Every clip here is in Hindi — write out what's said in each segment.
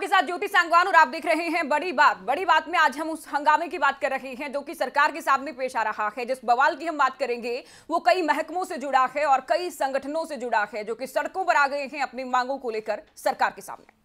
आपके साथ ज्योति सांगवान और आप देख रहे हैं बड़ी बात बड़ी बात में आज हम उस हंगामे की बात कर रहे हैं जो कि सरकार के सामने पेश आ रहा है जिस बवाल की हम बात करेंगे वो कई महकमों से जुड़ा है और कई संगठनों से जुड़ा है जो कि सड़कों पर आ गए हैं अपनी मांगों को लेकर सरकार के सामने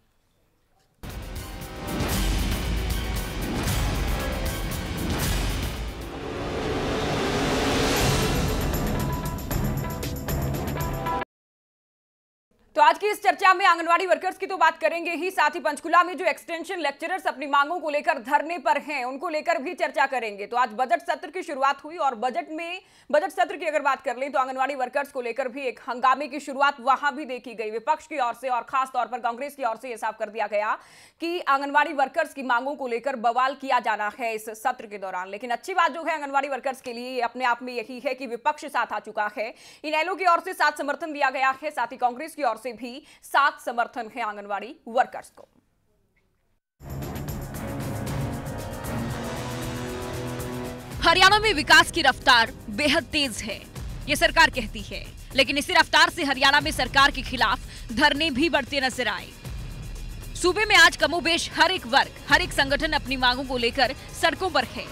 तो आज की इस चर्चा में आंगनवाड़ी वर्कर्स की तो बात करेंगे ही साथ ही पंचकुला में जो एक्सटेंशन लेक्चरर्स अपनी मांगों को लेकर धरने पर हैं उनको लेकर भी चर्चा करेंगे तो आज बजट सत्र की शुरुआत हुई और बजट में बजट सत्र की अगर बात कर लें तो आंगनवाड़ी वर्कर्स को लेकर भी एक हंगामे की शुरुआत वहां भी देखी गई विपक्ष की ओर से और खासतौर पर कांग्रेस की ओर से यह साफ कर दिया गया कि आंगनबाड़ी वर्कर्स की मांगों को लेकर बवाल किया जाना है इस सत्र के दौरान लेकिन अच्छी बात जो है आंगनबाड़ी वर्कर्स के लिए अपने आप में यही है कि विपक्ष साथ आ चुका है इन की ओर से साथ समर्थन दिया गया है साथ ही कांग्रेस की ओर से से भी साथ समर्थन है आंगनवाड़ी वर्कर्स को हरियाणा में विकास की रफ्तार बेहद तेज है ये सरकार कहती है लेकिन इसी रफ्तार से हरियाणा में सरकार के खिलाफ धरने भी बढ़ते नजर आए सूबे में आज कमोबेश हर एक वर्ग हर एक संगठन अपनी मांगों को लेकर सड़कों पर है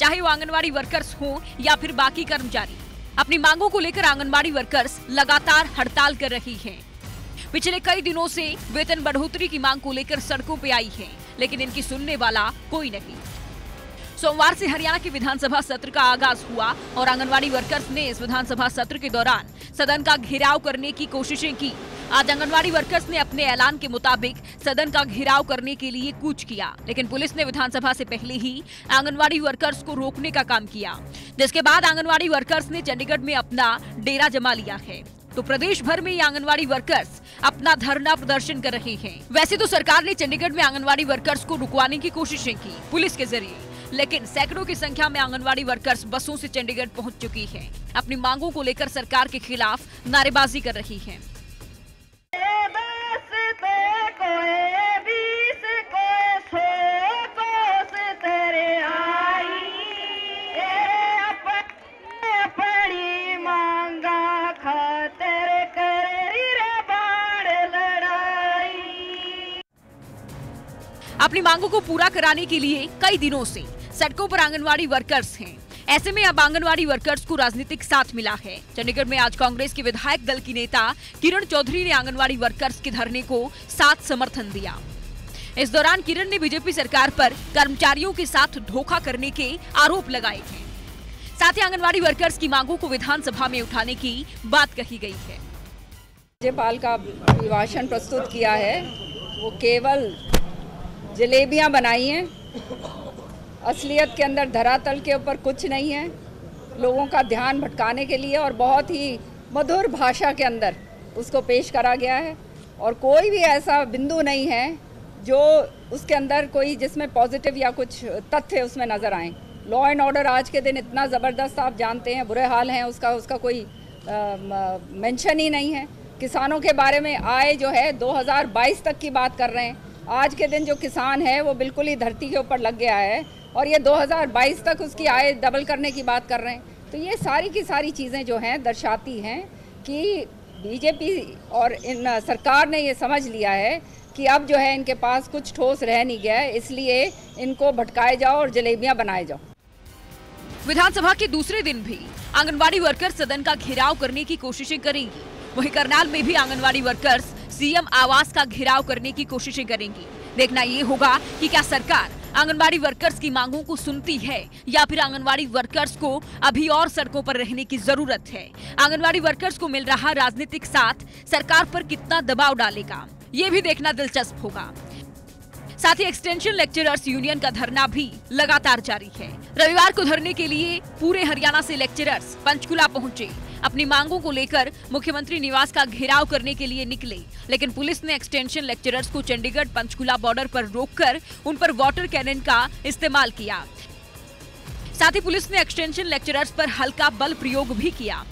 चाहे वो आंगनवाड़ी वर्कर्स हो या फिर बाकी कर्मचारी अपनी मांगों को लेकर आंगनबाड़ी वर्कर्स लगातार हड़ताल कर रही हैं। पिछले कई दिनों से वेतन बढ़ोतरी की मांग को लेकर सड़कों पे आई हैं, लेकिन इनकी सुनने वाला कोई नहीं सोमवार से हरियाणा के विधानसभा सत्र का आगाज हुआ और आंगनवाड़ी वर्कर्स ने इस विधानसभा सत्र के दौरान सदन का घेराव करने की कोशिशें की आज आंगनवाड़ी वर्कर्स ने अपने ऐलान के मुताबिक सदन का घेराव करने के लिए कूच किया लेकिन पुलिस ने विधानसभा से पहले ही आंगनवाड़ी वर्कर्स को रोकने का काम किया जिसके बाद आंगनवाड़ी वर्कर्स ने चंडीगढ़ में अपना डेरा जमा लिया है तो प्रदेश भर में ये आंगनवाड़ी वर्कर्स अपना धरना प्रदर्शन कर रहे हैं वैसे तो सरकार ने चंडीगढ़ में आंगनवाड़ी वर्कर्स को रुकवाने की कोशिशें की पुलिस के जरिए लेकिन सैकड़ों की संख्या में आंगनबाड़ी वर्कर्स बसों से चंडीगढ़ पहुंच चुकी है अपनी मांगों को लेकर सरकार के खिलाफ नारेबाजी कर रही है अपनी मांगों को पूरा कराने के लिए कई दिनों से सड़कों पर आंगनवाड़ी वर्कर्स हैं ऐसे में अब आंगनवाड़ी वर्कर्स को राजनीतिक साथ मिला है चंडीगढ़ में आज कांग्रेस के विधायक दल की नेता किरण चौधरी ने आंगनवाड़ी वर्कर्स के धरने को साथ समर्थन दिया इस दौरान किरण ने बीजेपी सरकार पर कर्मचारियों के साथ धोखा करने के आरोप लगाए हैं साथ ही आंगनबाड़ी वर्कर्स की मांगों को विधानसभा में उठाने की बात कही गई है राज्यपाल का अभिभाषण प्रस्तुत किया है वो केवल जलेबियां बनाई हैं असलियत के अंदर धरातल के ऊपर कुछ नहीं है लोगों का ध्यान भटकाने के लिए और बहुत ही मधुर भाषा के अंदर उसको पेश करा गया है और कोई भी ऐसा बिंदु नहीं है जो उसके अंदर कोई जिसमें पॉजिटिव या कुछ तथ्य उसमें नज़र आए लॉ एंड ऑर्डर आज के दिन इतना ज़बरदस्त आप जानते हैं बुरे हाल हैं उसका उसका कोई मेंशन ही नहीं है किसानों के बारे में आए जो है 2022 तक की बात कर रहे हैं आज के दिन जो किसान है वो बिल्कुल ही धरती के ऊपर लग गया है और ये 2022 तक उसकी आय डबल करने की बात कर रहे हैं तो ये सारी की सारी चीज़ें जो हैं दर्शाती हैं कि बीजेपी और इन सरकार ने ये समझ लिया है कि अब जो है इनके पास कुछ ठोस रह नहीं गया है इसलिए इनको भटकाए जाओ और जलेबियां बनाए जाओ विधानसभा के दूसरे दिन भी आंगनबाड़ी वर्कर सदन का घेराव करने की कोशिशें करेंगी वहीं करनाल में भी आंगनबाड़ी वर्कर्स सीएम आवास का घेराव करने की कोशिशें करेंगी देखना ये होगा कि क्या सरकार आंगनबाड़ी वर्कर्स की मांगों को सुनती है या फिर आंगनबाड़ी वर्कर्स को अभी और सड़कों पर रहने की जरूरत है आंगनबाड़ी वर्कर्स को मिल रहा राजनीतिक साथ सरकार पर कितना दबाव डालेगा ये भी देखना दिलचस्प होगा साथ ही एक्सटेंशन लेक्चरर्स यूनियन का धरना भी लगातार जारी है रविवार को धरने के लिए पूरे हरियाणा से लेक्चरर्स पंचकुला पहुंचे अपनी मांगों को लेकर मुख्यमंत्री निवास का घेराव करने के लिए निकले लेकिन पुलिस ने एक्सटेंशन लेक्चरर्स को चंडीगढ़ पंचकुला बॉर्डर पर रोककर उन पर वाटर कैनन का इस्तेमाल किया साथ ही पुलिस ने एक्सटेंशन लेक्चरर्स पर हल्का बल प्रयोग भी किया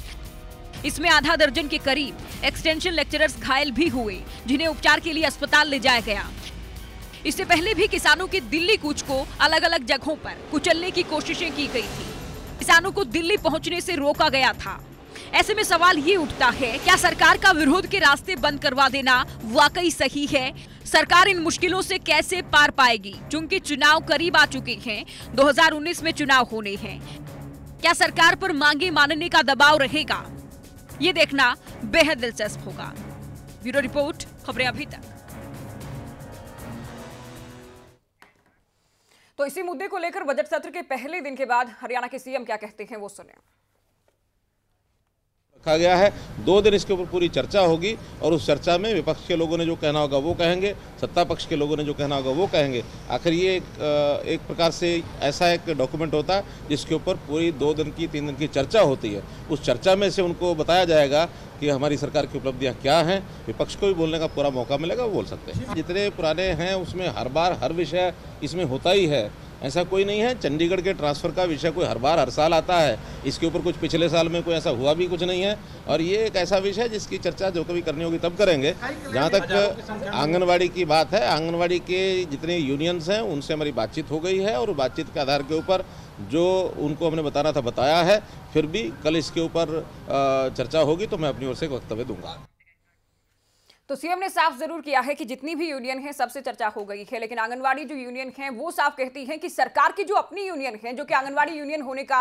इसमें आधा दर्जन के करीब एक्सटेंशन लेक्चरर्स घायल भी हुए जिन्हें उपचार के लिए अस्पताल ले जाया गया इससे पहले भी किसानों की दिल्ली कूच को अलग अलग जगहों पर कुचलने की कोशिशें की गई थी किसानों को दिल्ली पहुंचने से रोका गया था ऐसे में सवाल ये उठता है क्या सरकार का विरोध के रास्ते बंद करवा देना वाकई सही है सरकार इन मुश्किलों से कैसे पार पाएगी चूंकि चुनाव करीब आ चुके हैं 2019 में चुनाव होने हैं क्या सरकार पर मांगे मानने का दबाव रहेगा ये देखना बेहद दिलचस्प होगा ब्यूरो रिपोर्ट खबरें अभी तक तो इसी मुद्दे को लेकर बजट सत्र के पहले दिन के बाद हरियाणा के सीएम क्या कहते हैं वो सुने रखा गया है दो दिन इसके ऊपर पूरी चर्चा होगी और उस चर्चा में विपक्ष के लोगों ने जो कहना होगा वो कहेंगे सत्ता पक्ष के लोगों ने जो कहना होगा वो कहेंगे आखिर ये एक, एक प्रकार से ऐसा एक डॉक्यूमेंट होता है जिसके ऊपर पूरी दो दिन की तीन दिन की चर्चा होती है उस चर्चा में से उनको बताया जाएगा कि हमारी सरकार की उपलब्धियाँ क्या हैं विपक्ष को भी बोलने का पूरा मौका मिलेगा वो बोल सकते हैं जितने पुराने हैं उसमें हर बार हर विषय इसमें होता ही है ऐसा कोई नहीं है चंडीगढ़ के ट्रांसफ़र का विषय कोई हर बार हर साल आता है इसके ऊपर कुछ पिछले साल में कोई ऐसा हुआ भी कुछ नहीं है और ये एक ऐसा विषय है जिसकी चर्चा जो कभी करनी होगी तब करेंगे जहाँ तक आंगनवाड़ी की बात है आंगनवाड़ी के जितने यूनियंस हैं उनसे हमारी बातचीत हो गई है और बातचीत के आधार के ऊपर जो उनको हमने बताना था बताया है फिर भी कल इसके ऊपर चर्चा होगी तो मैं अपनी ओर से वक्तव्य दूंगा तो सीएम ने साफ जरूर किया है कि जितनी भी यूनियन है सबसे चर्चा हो गई है लेकिन आंगनवाड़ी जो यूनियन है वो साफ कहती है कि सरकार की जो अपनी यूनियन है जो कि आंगनवाड़ी यूनियन होने का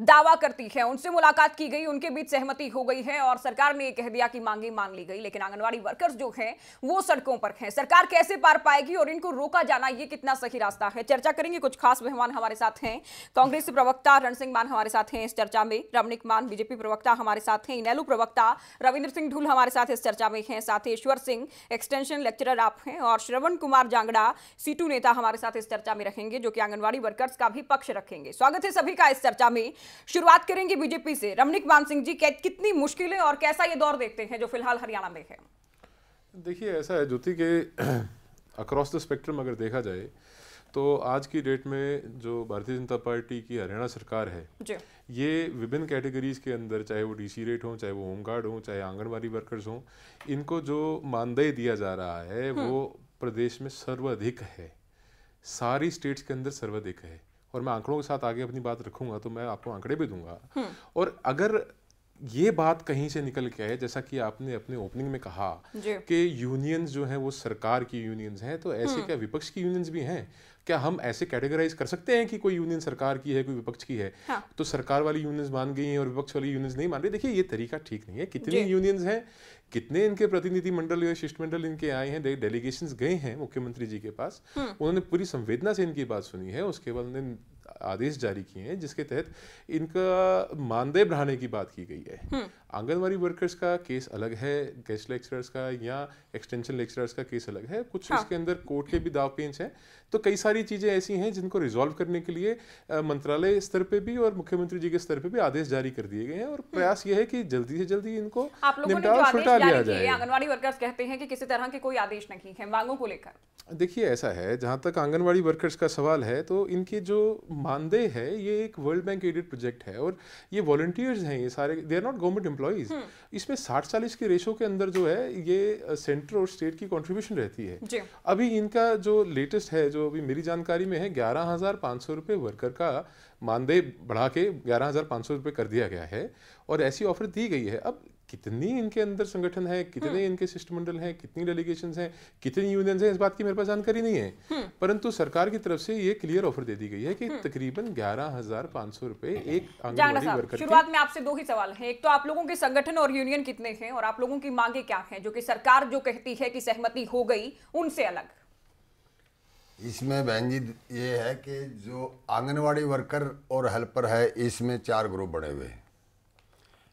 दावा करती है उनसे मुलाकात की गई उनके बीच सहमति हो गई है और सरकार ने कह दिया कि मांगे मांग ली गई लेकिन आंगनबाड़ी वर्कर्स जो हैं वो सड़कों पर हैं सरकार कैसे पार पाएगी और इनको रोका जाना ये कितना सही रास्ता है चर्चा करेंगे कुछ खास मेहमान हमारे साथ हैं कांग्रेस प्रवक्ता रण सिंह मान हमारे साथ हैं इस चर्चा में रमनिक मान बीजेपी प्रवक्ता हमारे साथ हैं इनैलू प्रवक्ता रविंद्र सिंह ढुल हमारे साथ इस चर्चा में हैं साथ ही ईश्वर सिंह एक्सटेंशन लेक्चरर आप हैं और श्रवण कुमार जांगड़ा सीटू नेता हमारे साथ इस चर्चा में रहेंगे जो कि आंगनबाड़ी वर्कर्स का भी पक्ष रखेंगे स्वागत है सभी का इस चर्चा में शुरुआत करेंगे बीजेपी से रमनिक मान सिंह जी कितनी मुश्किलें और कैसा ये दौर देखते हैं जो फिलहाल हरियाणा में है देखिए ऐसा है ज्योति के अक्रॉस द स्पेक्ट्रम अगर देखा जाए तो आज की डेट में जो भारतीय जनता पार्टी की हरियाणा सरकार है ये विभिन्न कैटेगरीज के अंदर चाहे वो डीसी रेट हो चाहे वो होमगार्ड हो चाहे आंगनबाड़ी वर्कर्स हों इनको जो मानदेय दिया जा रहा है हम्म। वो प्रदेश में सर्वाधिक है सारी स्टेट्स के अंदर सर्वाधिक है और मैं आंकड़ों के साथ आगे अपनी बात रखूंगा तो मैं आपको आंकड़े भी दूंगा हम्म। और अगर ये बात कहीं से निकल के है जैसा कि आपने अपने ओपनिंग में कहा कि यूनियंस जो हैं वो सरकार की यूनियंस हैं तो ऐसे हम्म। क्या विपक्ष की यूनियंस भी हैं क्या हम ऐसे कैटेगराइज कर सकते हैं कि कोई यूनियन सरकार की है कोई विपक्ष की है हाँ। तो सरकार वाली यूनियंस मान गई हैं और विपक्ष वाली यूनियंस नहीं मान रही देखिए ये तरीका ठीक नहीं है कितनी यूनियंस हैं कितने इनके प्रतिनिधिमंडल या शिष्टमंडल इनके आए हैं डेलीगेशन गए हैं मुख्यमंत्री जी के पास हम्म। उन्होंने पूरी संवेदना से इनकी बात सुनी है उसके बाद उन्होंने आदेश जारी किए हैं जिसके तहत इनका मानदेय बढ़ाने की बात की गई है हम्म। आंगनबाड़ी वर्कर्स का केस अलग है गेस्ट लेक्चरर्स का या एक्सटेंशन लेक्चरर्स का केस अलग है कुछ हाँ. इसके अंदर कोर्ट के भी दाव पेंच हैं तो कई सारी चीज़ें ऐसी हैं जिनको रिजॉल्व करने के लिए मंत्रालय स्तर पे भी और मुख्यमंत्री जी के स्तर पे भी आदेश जारी कर दिए गए हैं और हम्म। प्रयास ये है कि जल्दी से जल्दी इनको निपटा छुटा लिया जाए आंगनबाड़ी वर्कर्स कहते हैं कि किसी तरह के कोई आदेश नहीं है मांगों को लेकर देखिए ऐसा है जहाँ तक आंगनबाड़ी वर्कर्स का सवाल है तो इनके जो मानदेय है ये एक वर्ल्ड बैंक एडेड प्रोजेक्ट है और ये वॉल्टियर्स हैं ये सारे they are not government employees hmm. इसमें साठ चालीस के रेशो के अंदर जो है ये सेंट्रल और स्टेट की कॉन्ट्रीब्यूशन रहती है अभी इनका जो लेटेस्ट है जो अभी मेरी जानकारी में है ग्यारह हजार पाँच सौ रुपये वर्कर का मानदेय बढ़ा के ग्यारह हजार पाँच सौ रुपये कर दिया गया है और ऐसी ऑफर दी गई है अब कितनी इनके अंदर संगठन है कितने हम्म। इनके शिष्टमंडल हैं कितनी डेलीगेशन हैं कितनी यूनियन हैं इस बात की मेरे पास जानकारी नहीं है हम्म। परंतु सरकार की तरफ से ये क्लियर ऑफर दे दी गई है कि हम्म। तकरीबन ग्यारह हजार पांच सौ रुपए एक शुरुआत में आपसे दो ही सवाल है एक तो आप लोगों के संगठन और यूनियन कितने हैं और आप लोगों की मांगे क्या है जो की सरकार जो कहती है कि सहमति हो गई उनसे अलग इसमें बहन जी ये है कि जो आंगनवाड़ी वर्कर और हेल्पर है इसमें चार ग्रुप बने हुए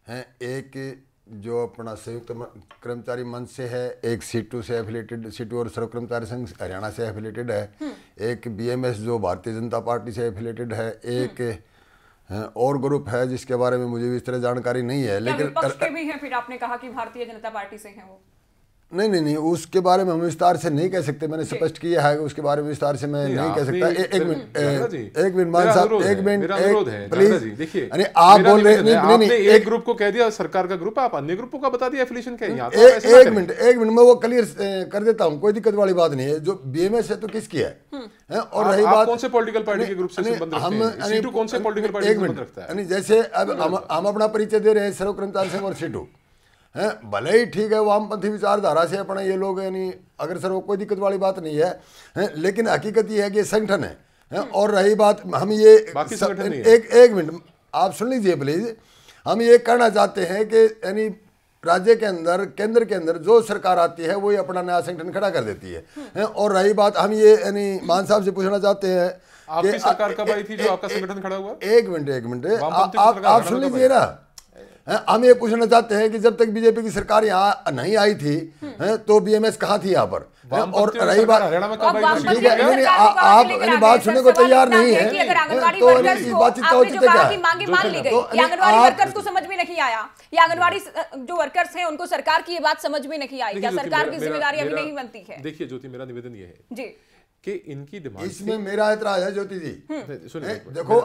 हैं एक जो अपना संयुक्त कर्मचारी मंच से है एक सी टू से एफिलेटेड सी टू और सर्व कर्मचारी संघ हरियाणा से एफिलेटेड है हम्म। एक बीएमएस जो भारतीय जनता पार्टी से एफिलेटेड है एक हम्म। और ग्रुप है जिसके बारे में मुझे भी इस तरह जानकारी नहीं है लेकिन के भी है फिर आपने कहा कि भारतीय जनता पार्टी से है वो नहीं नहीं नहीं उसके बारे में हम विस्तार से नहीं कह सकते मैंने स्पष्ट किया है उसके बारे में विस्तार से मैं नहीं, नहीं कह सकता एक मिनट एक मिनट मान साहब एक मिनट प्लीज देखिए आप बोल रहे नहीं नहीं एक ग्रुप को कह दिया सरकार का ग्रुप आप अन्य ग्रुपों का बता दिया तो एफिलिएशन एक मिनट एक मिनट मैं वो क्लियर कर देता हूँ कोई दिक्कत वाली बात नहीं है जो बी एम एस है तो किसकी है हम्म। और रही बात कौन से पोलिटिकल पार्टी के ग्रुप से हम कौन से पोलिटिकल पार्टी से संबंध रखता है जैसे अब हम अपना परिचय दे रहे हैं सर्व कर्मचारी सिंह और सिटू हैं भले ही ठीक है वामपंथी विचारधारा से अपने ये लोग यानी अग्रसर वो कोई दिक्कत वाली बात नहीं है, है लेकिन हकीकत ये है कि संगठन है, है और रही बात हम ये सब, एक एक मिनट आप सुन लीजिए प्लीज हम ये कहना चाहते हैं कि यानी राज्य के अंदर केंद्र के अंदर जो सरकार आती है वही अपना नया संगठन खड़ा कर देती है, है और रही बात हम ये यानी मान साहब से पूछना चाहते हैं आपकी सरकार कब आई थी जो आपका संगठन खड़ा हुआ एक मिनट एक मिनट आप सुन तो लीजिए ना हम ये पूछना चाहते हैं कि जब तक बीजेपी की सरकार यहाँ नहीं आई थी हम्म। तो बीएमएस कहाँ थी यहाँ पर और रही बात ठीक है आप बात सुनने को तैयार नहीं है तो इस बातचीत का औचित्य क्या है तो समझ नहीं आया आंगनबाड़ी जो वर्कर्स हैं उनको सरकार की ये बात समझ में नहीं आई क्या सरकार की जिम्मेदारी अभी नहीं बनती है देखिए ज्योति मेरा निवेदन ये है जी कि इनकी दिमाग इसमें मेरा ऐतराज है ज्योति जी हम्म। सुनिए देखो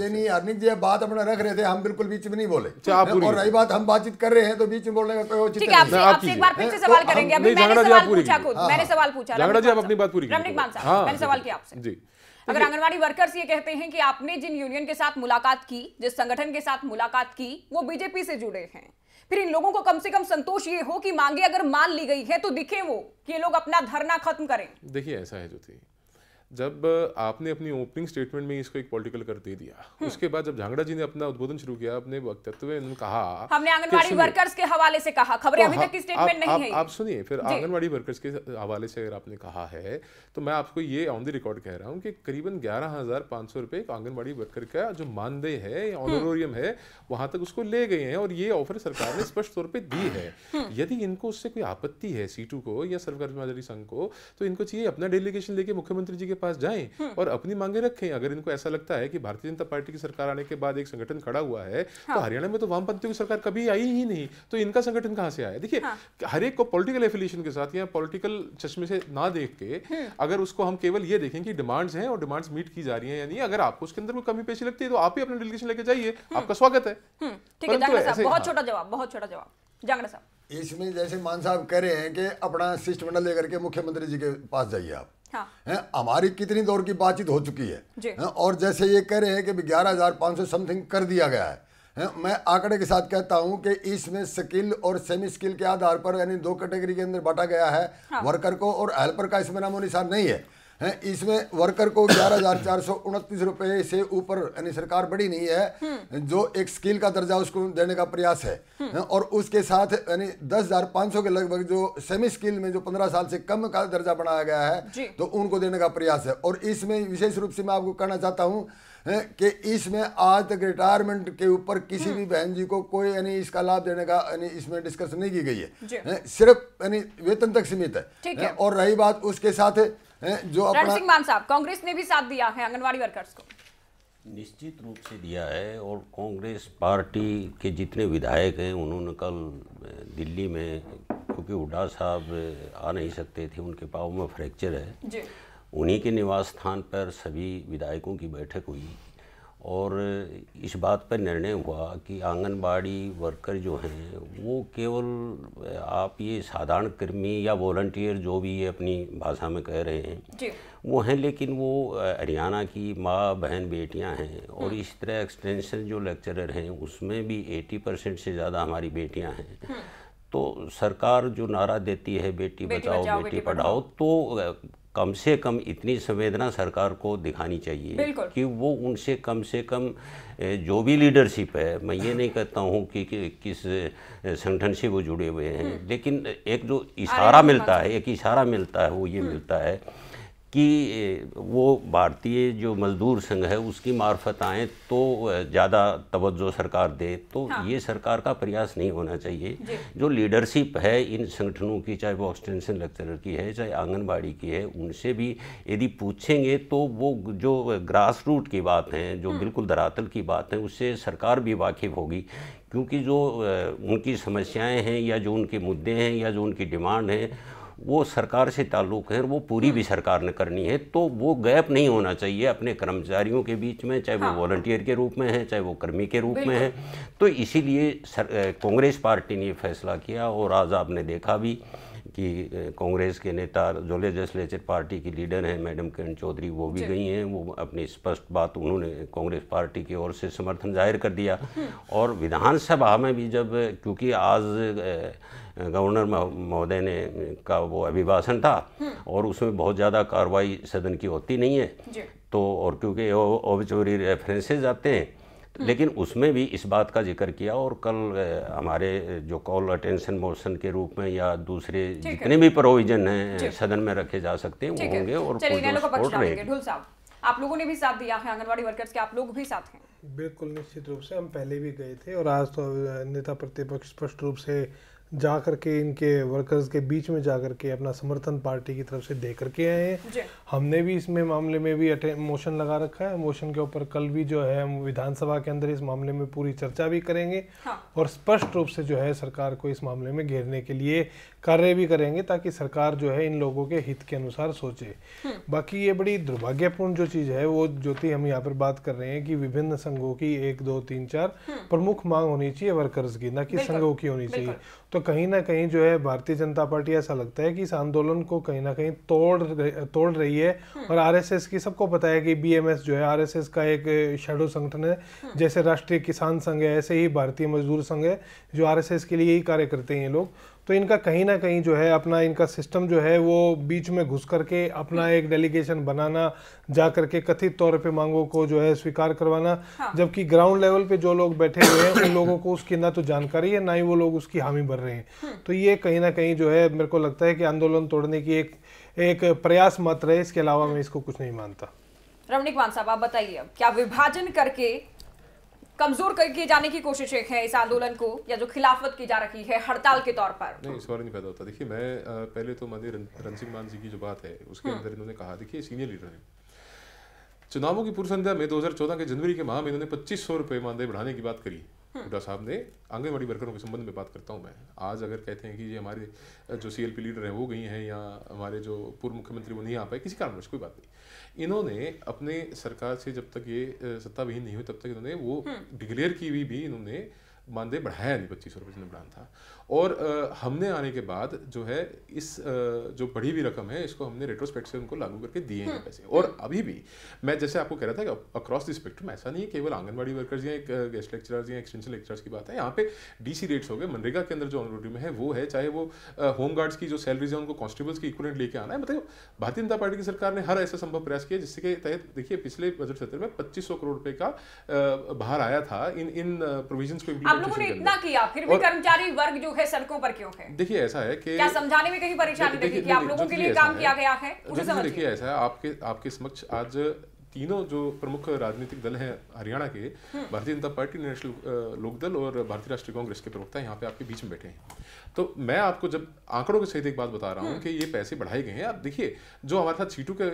ये नहीं अर्निक जी बात अपना रख रहे थे हम बिल्कुल बीच में नहीं बोले अच्छा, और रही बात हम बातचीत कर रहे हैं तो बीच में बोलने का कोई उचित नहीं आपसे एक बार फिर से तो सवाल करेंगे अभी हाँ। मैंने सवाल पूछा खुद मैंने सवाल पूछा झगड़ा जी आप अपनी बात पूरी मान साहब हाँ, मैंने सवाल किया आपसे जी अगर आंगनवाड़ी वर्कर्स ये कहते हैं कि आपने जिन यूनियन के साथ मुलाकात की जिस संगठन के साथ मुलाकात की वो बीजेपी से जुड़े हैं फिर इन लोगों को कम से कम संतोष ये हो कि मांगे अगर मान ली गई है तो दिखे वो कि ये लोग अपना धरना खत्म करें देखिए ऐसा है ज्योति जब आपने अपनी ओपनिंग स्टेटमेंट में इसको एक पॉलिटिकल कर दे दिया हम्म। उसके बाद जब झांगड़ा जी ने अपना उद्बोधन शुरू किया अपने वक्तत्व में कहा हमने आंगनवाड़ी वर्कर्स के हवाले से कहा खबरें अभी तक की स्टेटमेंट हाँ, नहीं है आप सुनिए फिर आंगनवाड़ी वर्कर्स के हवाले से अगर आपने कहा है तो मैं आपको ये ऑन द रिकॉर्ड कह रहा हूँ कि करीबन ग्यारह हजार पांच सौ रुपए आंगनबाड़ी वर्कर का जो मानदेय है या ऑनोरियम हम्म। है वहां तक उसको ले गए हैं और ये ऑफर सरकार ने स्पष्ट तौर पर दी है हम्म। यदि इनको उससे कोई आपत्ति है सीटू को या सर्वकर्मचारी संघ को तो इनको चाहिए अपना डेलीगेशन लेके मुख्यमंत्री जी के पास जाएं हम्म। और अपनी मांगे रखें अगर इनको ऐसा लगता है कि भारतीय जनता पार्टी की सरकार आने के बाद एक संगठन खड़ा हुआ है तो हाँ। तो हरियाणा में तो वामपंथियों की सरकार कभी आई ही नहीं तो इनका संगठन कहाँ से आया देखिए हाँ। हर एक को पॉलिटिकल एफिलिएशन के साथ या पॉलिटिकल चश्मे से ना देख के हम्म। अगर उसको हम केवल ये देखें कि डिमांड्स हैं और डिमांड्स मीट की जा रही है यानी अगर आपको उसके अंदर कोई कमी पेशी लगती है तो आप ही अपना डेलीगेशन लेके जाइए हम्म। आपका स्वागत है बहुत हाँ। छोटा जवाब बहुत छोटा जवाब जागड़ा साहब इसमें जैसे मान साहब कह रहे हैं कि अपना शिष्टमंडल लेकर के मुख्यमंत्री जी के पास जाइए आप हाँ। हमारी कितनी दौर की बातचीत हो चुकी है और जैसे ये कह रहे हैं कि ग्यारह हजार पाँच सौ समथिंग कर दिया गया है मैं आंकड़े के साथ कहता हूं कि इसमें स्किल और सेमी स्किल के आधार पर यानी दो कैटेगरी के अंदर बांटा गया है हाँ। वर्कर को और हेल्पर का इसमें नामो निशान नहीं है है इसमें वर्कर को ग्यारह हजार चार सौ उनतीस रुपए से ऊपर यानी सरकार बड़ी नहीं है हम्म। जो एक स्किल का दर्जा उसको देने का प्रयास है हम्म। और उसके साथ यानी दस हजार पांच सौ के लगभग जो सेमी स्किल में जो पंद्रह साल से कम का दर्जा बनाया गया है तो उनको देने का प्रयास है और इसमें विशेष रूप से मैं आपको कहना चाहता हूँ कि इसमें आज तक रिटायरमेंट के ऊपर किसी भी हम्म। बहन जी को कोई यानी इसका लाभ देने का यानी इसमें डिस्कशन नहीं की गई है सिर्फ यानी वेतन तक सीमित है, है और रही बात उसके साथ जो अपना सिंह मान साहब कांग्रेस ने भी साथ दिया है आंगनबाड़ी वर्कर्स को निश्चित रूप से दिया है और कांग्रेस पार्टी के जितने विधायक हैं उन्होंने कल दिल्ली में क्योंकि हुडा साहब आ नहीं सकते थे उनके पाव में फ्रैक्चर है उन्हीं के निवास स्थान पर सभी विधायकों की बैठक हुई और इस बात पर निर्णय हुआ कि आंगनबाड़ी वर्कर जो हैं वो केवल आप ये साधारण कर्मी या वॉल्टियर जो भी ये अपनी भाषा में कह रहे हैं वो हैं लेकिन वो हरियाणा की माँ बहन बेटियां हैं और हम्म। इस तरह एक्सटेंशन जो लेक्चरर हैं उसमें भी 80 परसेंट से ज़्यादा हमारी बेटियां हैं हम्म। तो सरकार जो नारा देती है बेटी, बेटी बचाओ, बेटी, बेटी पढ़ाओ तो कम से कम इतनी संवेदना सरकार को दिखानी चाहिए कि वो उनसे कम से कम जो भी लीडरशिप है मैं ये नहीं कहता हूँ कि, कि किस संगठन से वो जुड़े हुए हैं हम्म। लेकिन एक जो इशारा मिलता है एक इशारा मिलता है वो ये हम्म। मिलता है कि वो भारतीय जो मज़दूर संघ है उसकी मार्फत आए तो ज़्यादा तवज्जो सरकार दे तो हाँ। ये सरकार का प्रयास नहीं होना चाहिए जो लीडरशिप है इन संगठनों की चाहे वो एक्सटेंशन लेक्चरर की है चाहे आंगनबाड़ी की है उनसे भी यदि पूछेंगे तो वो जो ग्रास रूट की बात है जो हाँ। बिल्कुल धरातल की बात है उससे सरकार भी वाकिफ़ होगी क्योंकि जो उनकी समस्याएं हैं या जो उनके मुद्दे हैं या जो उनकी डिमांड है वो सरकार से ताल्लुक़ है और वो पूरी भी हम्म। सरकार ने करनी है तो वो गैप नहीं होना चाहिए अपने कर्मचारियों के बीच में चाहे हाँ। वो वॉल्टियर के रूप में है चाहे वो कर्मी के रूप में है तो इसीलिए कांग्रेस पार्टी ने ये फैसला किया और आज आपने देखा भी कि कांग्रेस के नेता जो लेजिस्लेचर पार्टी की लीडर हैं मैडम किरण चौधरी वो भी गई हैं वो अपनी स्पष्ट बात उन्होंने कांग्रेस पार्टी की ओर से समर्थन जाहिर कर दिया हम्म। और विधानसभा में भी जब क्योंकि आज गवर्नर महोदय ने का वो अभिभाषण था हम्म। और उसमें बहुत ज़्यादा कार्रवाई सदन की होती नहीं है तो और क्योंकि ओबिचोरी रेफरेंसेज आते हैं हम्म। लेकिन उसमें भी इस बात का जिक्र किया और कल हमारे जो कॉल अटेंशन मोशन के रूप में या दूसरे जितने भी प्रोविजन हैं सदन में रखे जा सकते हैं वो होंगे और आप लोगों ने भी साथ दिया है आंगनबाड़ी वर्कर्स के आप लोग भी साथ हैं बिल्कुल निश्चित रूप से हम पहले भी गए थे और आज तो नेता प्रतिपक्ष स्पष्ट रूप से जा करके इनके वर्कर्स के बीच में जा करके के अपना समर्थन पार्टी की तरफ से दे करके आए हैं हमने भी इसमें मामले में भी मोशन लगा रखा है मोशन के ऊपर कल भी जो है हम विधानसभा के अंदर इस मामले में पूरी चर्चा भी करेंगे हाँ। और स्पष्ट रूप से जो है सरकार को इस मामले में घेरने के लिए कार्य भी करेंगे ताकि सरकार जो है इन लोगों के हित के अनुसार सोचे हम्म। बाकी ये बड़ी दुर्भाग्यपूर्ण जो चीज़ है वो ज्योति हम यहाँ पर बात कर रहे हैं कि विभिन्न संघों की एक दो तीन चार हम्म। प्रमुख मांग होनी चाहिए वर्कर्स की ना कि संघों की होनी चाहिए तो कहीं ना कहीं जो है भारतीय जनता पार्टी ऐसा लगता है कि इस आंदोलन को कहीं ना कहीं तोड़ तोड़ रही है हम्म। और आरएसएस की सबको पता है कि बीएमएस जो है आरएसएस का एक शेडो संगठन है जैसे राष्ट्रीय किसान संघ है ऐसे ही भारतीय मजदूर संघ है जो आरएसएस के लिए ही कार्य करते हैं ये लोग तो इनका कहीं ना कहीं जो है अपना इनका सिस्टम जो है वो बीच में घुस करके अपना एक डेलीगेशन बनाना जा करके कथित तौर पे मांगों को जो है स्वीकार करवाना हाँ। जबकि ग्राउंड लेवल पे जो लोग बैठे हुए हैं उन लोगों को उसकी ना तो जानकारी है ना ही वो लोग उसकी हामी भर रहे हैं हम्म। तो ये कहीं ना कहीं जो है मेरे को लगता है कि आंदोलन तोड़ने की एक एक प्रयास मात्र है इसके अलावा मैं इसको कुछ नहीं मानता रमणिक मान साहब आप बताइए क्या विभाजन करके कमजोर किए जाने की कोशिश है इस आंदोलन को या जो खिलाफत की जा रही है हड़ताल के तौर पर नहीं इस बारे नहीं पैदा होता देखिए मैं पहले तो मानी रन सिंह मान जी की जो बात है उसके हम्म। अंदर इन्होंने कहा देखिए सीनियर लीडर है चुनावों की पूर्व संध्या में 2014 के जनवरी के माह में इन्होंने पच्चीस सौ रुपये मानदेय बढ़ाने की बात करी डॉक्टर हम्म। साहब ने आंगनबाड़ी वर्करों के संबंध में बात करता हूँ मैं आज अगर कहते हैं कि ये हमारे जो सी लीडर हैं वो गई हैं या हमारे जो पूर्व मुख्यमंत्री वो नहीं आ पाए किसी कारणवश कोई बात नहीं इन्होंने अपने सरकार से जब तक ये सत्ताविहीन नहीं हुई तब तक इन्होंने वो डिक्लेयर हम्म। की हुई भी, इन्होंने मानदेय बढ़ाया नहीं पच्चीस सौ रुपये जिन्हें बढ़ाना था और आ, हमने आने के बाद जो है इस आ, जो बढ़ी हुई रकम है इसको हमने रेट्रोस्पेक्ट से उनको लागू करके दिए हैं हम्म, पैसे और हम्म। अभी भी मैं जैसे आपको कह रहा था कि अक्रॉस द स्पेक्ट्रम ऐसा नहीं है केवल आंगनबाड़ी वर्कर्स या गेस्ट लेक्चरर्स या एक्सटेंशन लेक्चरर्स की बात है यहाँ पे डीसी रेट्स हो गए मनरेगा के अंदर जो ऑनरोटी में है वो है चाहे वो होम गार्ड्स की जो सैलरीज है उनको कॉन्स्टेबल्स की इक्वलेंट लेके आना है मतलब भारतीय जनता पार्टी की सरकार ने हर ऐसा संभव प्रयास किया जिससे जिसके तहत देखिए पिछले बजट सत्र में पच्चीस करोड़ रुपए का बाहर आया था इन इन प्रोविजन को इतना किया फिर भी कर्मचारी वर्ग जो है सड़कों पर क्यों है देखिए ऐसा है कि क्या समझाने में कहीं परेशानी लगी आप लोगों के लिए काम किया गया है देखिए ऐसा है आपके आपके समक्ष आज तीनों जो प्रमुख राजनीतिक दल हैं हरियाणा के हम्म। भारतीय जनता पार्टी नेशनल लोकदल और भारतीय राष्ट्रीय कांग्रेस के प्रवक्ता यहाँ पे आपके बीच में बैठे हैं तो मैं आपको जब आंकड़ों के सहित एक बात बता रहा हूँ हम्म। कि ये पैसे बढ़ाए गए हैं आप देखिए जो हमारे साथ छीटू के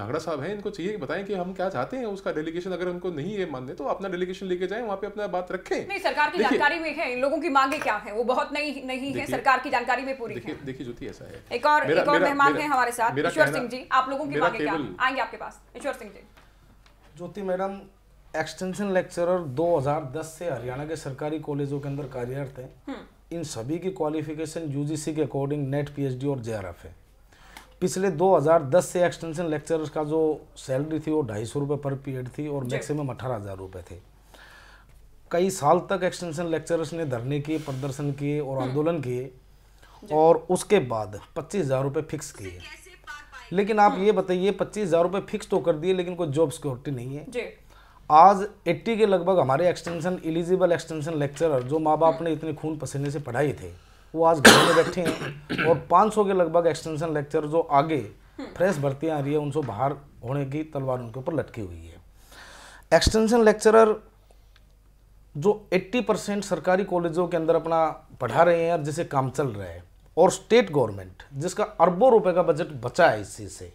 झांगड़ा साहब हैं इनको चाहिए बताएं कि हम क्या चाहते हैं उसका डेलीगेशन अगर उनको नहीं ये मानने तो अपना डेलीगेशन लेके जाए वहाँ पे अपना बात रखें नहीं सरकार की जानकारी में है इन लोगों की मांगे क्या है वो बहुत नहीं नहीं है सरकार की जानकारी में पूरी देखिए ज्योति ऐसा है एक और मेहमान है हमारे साथ सिंह जी आप लोगों की मांगे क्या आएंगे आपके पास Ishwar Singh Jyoti madam extension lecturer 2010 से हरियाणा के सरकारी कॉलेजों के अंदर कार्यरत हैं हम्म। इन सभी की क्वालिफिकेशन यूजीसी के अकॉर्डिंग नेट पीएचडी और जेआरएफ है पिछले 2010 से एक्सटेंशन लेक्चरर्स का जो सैलरी थी वो ढाई सौ रुपये पर पीरियड थी और मैक्सिमम अठारह हज़ार रुपये थे कई साल तक एक्सटेंशन लेक्चरर्स ने धरने किए प्रदर्शन किए और हम्म। आंदोलन किए और उसके बाद पच्चीस हज़ार रुपये फिक्स किए लेकिन आप ये बताइए पच्चीस हजार रुपये फिक्स तो कर दिए लेकिन कोई जॉब सिक्योरिटी नहीं है आज 80 के लगभग हमारे एक्सटेंशन एलिजिबल एक्सटेंशन लेक्चरर जो माँ बाप ने इतने खून पसीने से पढ़ाए थे वो आज घर में बैठे हैं और 500 के लगभग एक्सटेंशन लेक्चर जो आगे फ्रेश भर्तियाँ आ रही है उनसे बाहर होने की तलवार उनके ऊपर लटकी हुई है एक्सटेंशन लेक्चरर जो 80 परसेंट सरकारी कॉलेजों के अंदर अपना पढ़ा रहे हैं और जिसे काम चल रहा है और स्टेट गवर्नमेंट जिसका अरबों रुपए का बजट बचा है इसी से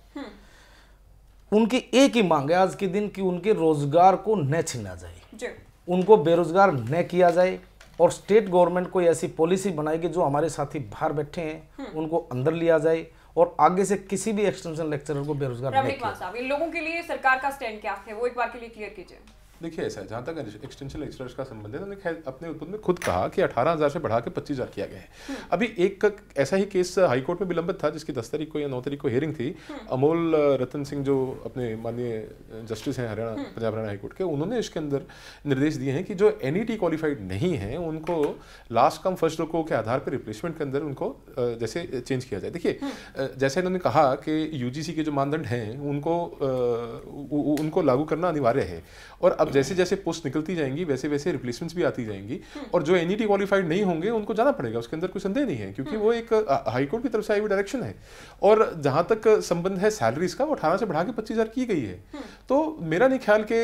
उनकी एक ही मांग है आज के दिन कि उनके रोजगार को न छीना जाए उनको बेरोजगार न किया जाए और स्टेट गवर्नमेंट कोई ऐसी पॉलिसी बनाएगी जो हमारे साथी बाहर बैठे हैं हम्म। उनको अंदर लिया जाए और आगे से किसी भी एक्सटेंशन लेक्चरर को बेरोजगार लोगों के लिए सरकार का स्टैंड क्या है वो एक बार के लिए क्लियर कीजिए देखिए ऐसा है जहाँ तक एक्सटेंशन लेक्चरर्स का संबंध है उन्होंने तो अपने उत्पन्न में खुद कहा कि अठारह हज़ार से बढ़ा के पच्चीस हज़ार किया गया है हम्म। अभी एक ऐसा ही केस हाईकोर्ट में विलंबित था जिसकी दस तारीख को या नौ तारीख को हेयरिंग थी हम्म। अमोल रतन सिंह जो अपने माननीय जस्टिस हैं हरियाणा हम्म। पंजाब हरियाणा हाईकोर्ट के उन्होंने इसके अंदर निर्देश दिए हैं कि जो एन क्वालिफाइड e नहीं है उनको लास्ट कम फर्स्ट रोको के आधार पर रिप्लेसमेंट के अंदर उनको जैसे चेंज किया जाए देखिए जैसे इन्होंने कहा कि यू के जो मानदंड हैं उनको उनको लागू करना अनिवार्य है और अब जैसे जैसे पोस्ट निकलती जाएंगी वैसे वैसे रिप्लेसमेंट्स भी आती जाएंगी हम्म। और जो एन क्वालिफाइड e नहीं होंगे उनको जाना पड़ेगा उसके अंदर कोई संदेह नहीं है क्योंकि हम्म। वो एक हाईकोर्ट की तरफ से आई हुई डायरेक्शन है और जहां तक संबंध है सैलरीज का वो अठारह से बढ़ा के पच्चीस हजार की गई है हम्म। तो मेरा नहीं ख्याल कि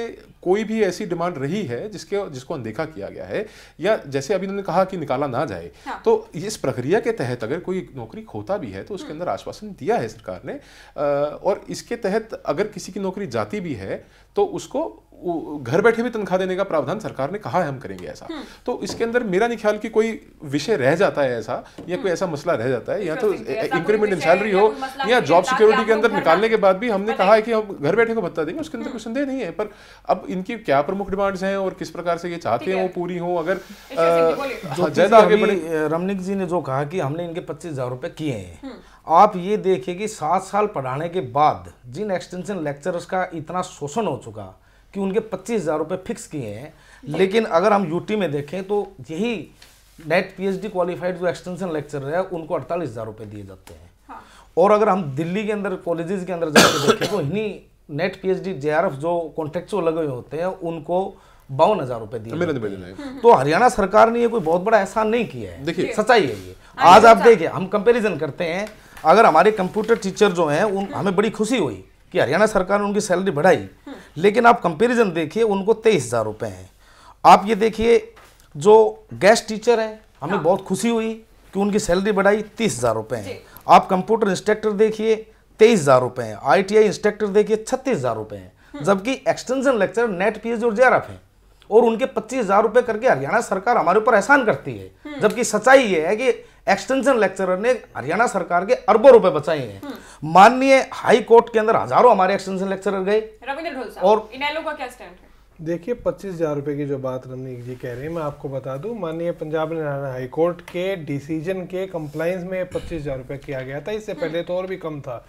कोई भी ऐसी डिमांड रही है जिसके जिसको अनदेखा किया गया है या जैसे अभी उन्होंने कहा कि निकाला ना जाए हाँ। तो इस प्रक्रिया के तहत अगर कोई नौकरी खोता भी है तो उसके अंदर आश्वासन दिया है सरकार ने और इसके तहत अगर किसी की नौकरी जाती भी है तो उसको घर बैठे भी तनख्वाह देने का प्रावधान सरकार ने कहा है हम करेंगे ऐसा हम्म। तो इसके अंदर मेरा नहीं ख्याल कि कोई विषय रह जाता है ऐसा या कोई हम्म। ऐसा मसला रह जाता है या तो इंक्रीमेंट इन सैलरी हो या जॉब सिक्योरिटी के अंदर निकालने के बाद भी हमने कहा है कि हम घर बैठे को भत्ता देंगे उसके अंदर हम्म। कोई संदेह नहीं है पर अब इनकी क्या प्रमुख डिमांड्स हैं और किस प्रकार से ये चाहते हैं वो पूरी हो अगर हाँ, ज्यादा आगे बढ़े रमनिक जी ने जो कहा कि हमने इनके पच्चीस हजार रुपए किए हैं आप ये देखिए कि सात साल पढ़ाने के बाद जिन एक्सटेंशन लेक्चरर्स का इतना शोषण हो चुका कि उनके पच्चीस हज़ार रुपये फिक्स किए हैं लेकिन अगर हम यूटी में देखें तो यही नेट पीएचडी क्वालिफाइड जो एक्सटेंशन लेक्चर है उनको अड़तालीस हज़ार रुपये दिए जाते हैं हाँ। और अगर हम दिल्ली के अंदर कॉलेजेस के अंदर जाकर देखें तो इन्हीं नेट पीएचडी जेआरएफ जो कॉन्ट्रेक्चुअल लगे हुए होते हैं उनको बावन हजार रुपए दिए तो, तो हरियाणा सरकार ने ये कोई बहुत बड़ा एहसान नहीं किया है देखिए सच्चाई है ये आज आप देखिए हम कंपैरिजन करते हैं अगर हमारे कंप्यूटर टीचर जो हैं उन हमें बड़ी खुशी हुई कि हरियाणा सरकार ने उनकी सैलरी बढ़ाई लेकिन आप कंपेरिजन देखिए उनको तेईस हज़ार रुपए हैं आप ये देखिए जो गेस्ट टीचर है हमें हाँ। बहुत खुशी हुई कि उनकी सैलरी बढ़ाई तीस हज़ार रुपए है आप कंप्यूटर इंस्ट्रक्टर देखिए तेईस हज़ार रुपए हैं आई टी आई इंस्ट्रक्टर देखिए छत्तीस हज़ार रुपए हैं हम्म। जबकि extension lecture NET P H और जे हैं और उनके पच्चीस हज़ार रुपए करके हरियाणा सरकार हमारे ऊपर एहसान करती है हम्म। जबकि सच्चाई ये है कि एक्सटेंशन लेक्चरर ने हरियाणा सरकार के अरबों रुपए बचाए हैं माननीय हाई कोर्ट के अंदर हजारों हमारे एक्सटेंशन लेक्चरर गए और इनेलो का क्या स्टैंड है देखिए पच्चीस हज़ार रुपए की जो बात रमनीक जी कह रहे हैं मैं आपको बता दूं माननीय पंजाब हरियाणा हाई कोर्ट के डिसीजन के कंप्लाइंस में पच्चीस हज़ार रुपए किया गया था इससे हम्म। पहले तो और भी कम था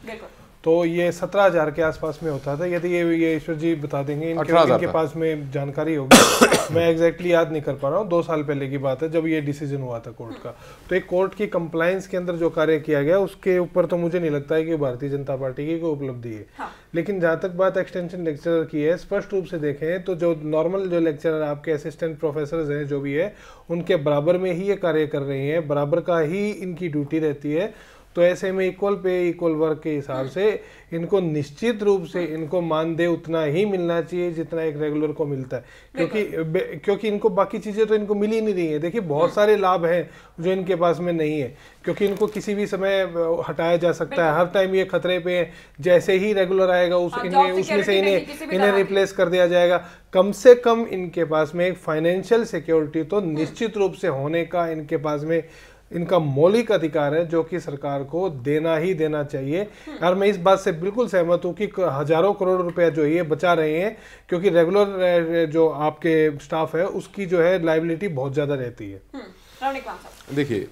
तो ये सत्रह हजार के आसपास में होता था यदि ये ये ईश्वर जी बता देंगे इनके, इनके पास में जानकारी होगी मैं एग्जैक्टली याद नहीं कर पा रहा हूँ दो साल पहले की बात है जब ये डिसीजन हुआ था कोर्ट का तो एक कोर्ट की कंप्लायंस के अंदर जो कार्य किया गया उसके ऊपर तो मुझे नहीं लगता है कि भारतीय जनता पार्टी की कोई उपलब्धि है हाँ। लेकिन जहाँ तक बात एक्सटेंशन लेक्चरर की है स्पष्ट रूप से देखें तो जो नॉर्मल जो लेक्चरर आपके असिस्टेंट प्रोफेसर हैं जो भी है उनके बराबर में ही ये कार्य कर रही हैं बराबर का ही इनकी ड्यूटी रहती है तो ऐसे में इक्वल पे इक्वल वर्क के हिसाब से इनको निश्चित रूप से हाँ। इनको मानदेय उतना ही मिलना चाहिए जितना एक रेगुलर को मिलता है क्योंकि क्योंकि इनको बाकी चीज़ें तो इनको मिल ही नहीं रही है देखिए बहुत हाँ। सारे लाभ हैं जो इनके पास में नहीं है क्योंकि इनको किसी भी समय हटाया जा सकता है हर टाइम ये खतरे पे है जैसे ही रेगुलर आएगा उस हाँ, इन्हें उसमें से इन्हें इन्हें रिप्लेस कर दिया जाएगा कम से कम इनके पास में एक फाइनेंशियल सिक्योरिटी तो निश्चित रूप से होने का इनके पास में इनका मौलिक अधिकार है जो कि सरकार को देना ही देना चाहिए और मैं इस बात से बिल्कुल सहमत हूँ कि हजारों करोड़ रुपया जो ये बचा रहे हैं क्योंकि रेगुलर जो आपके स्टाफ है उसकी जो है लाइबिलिटी बहुत ज़्यादा रहती है हम्म, देखिए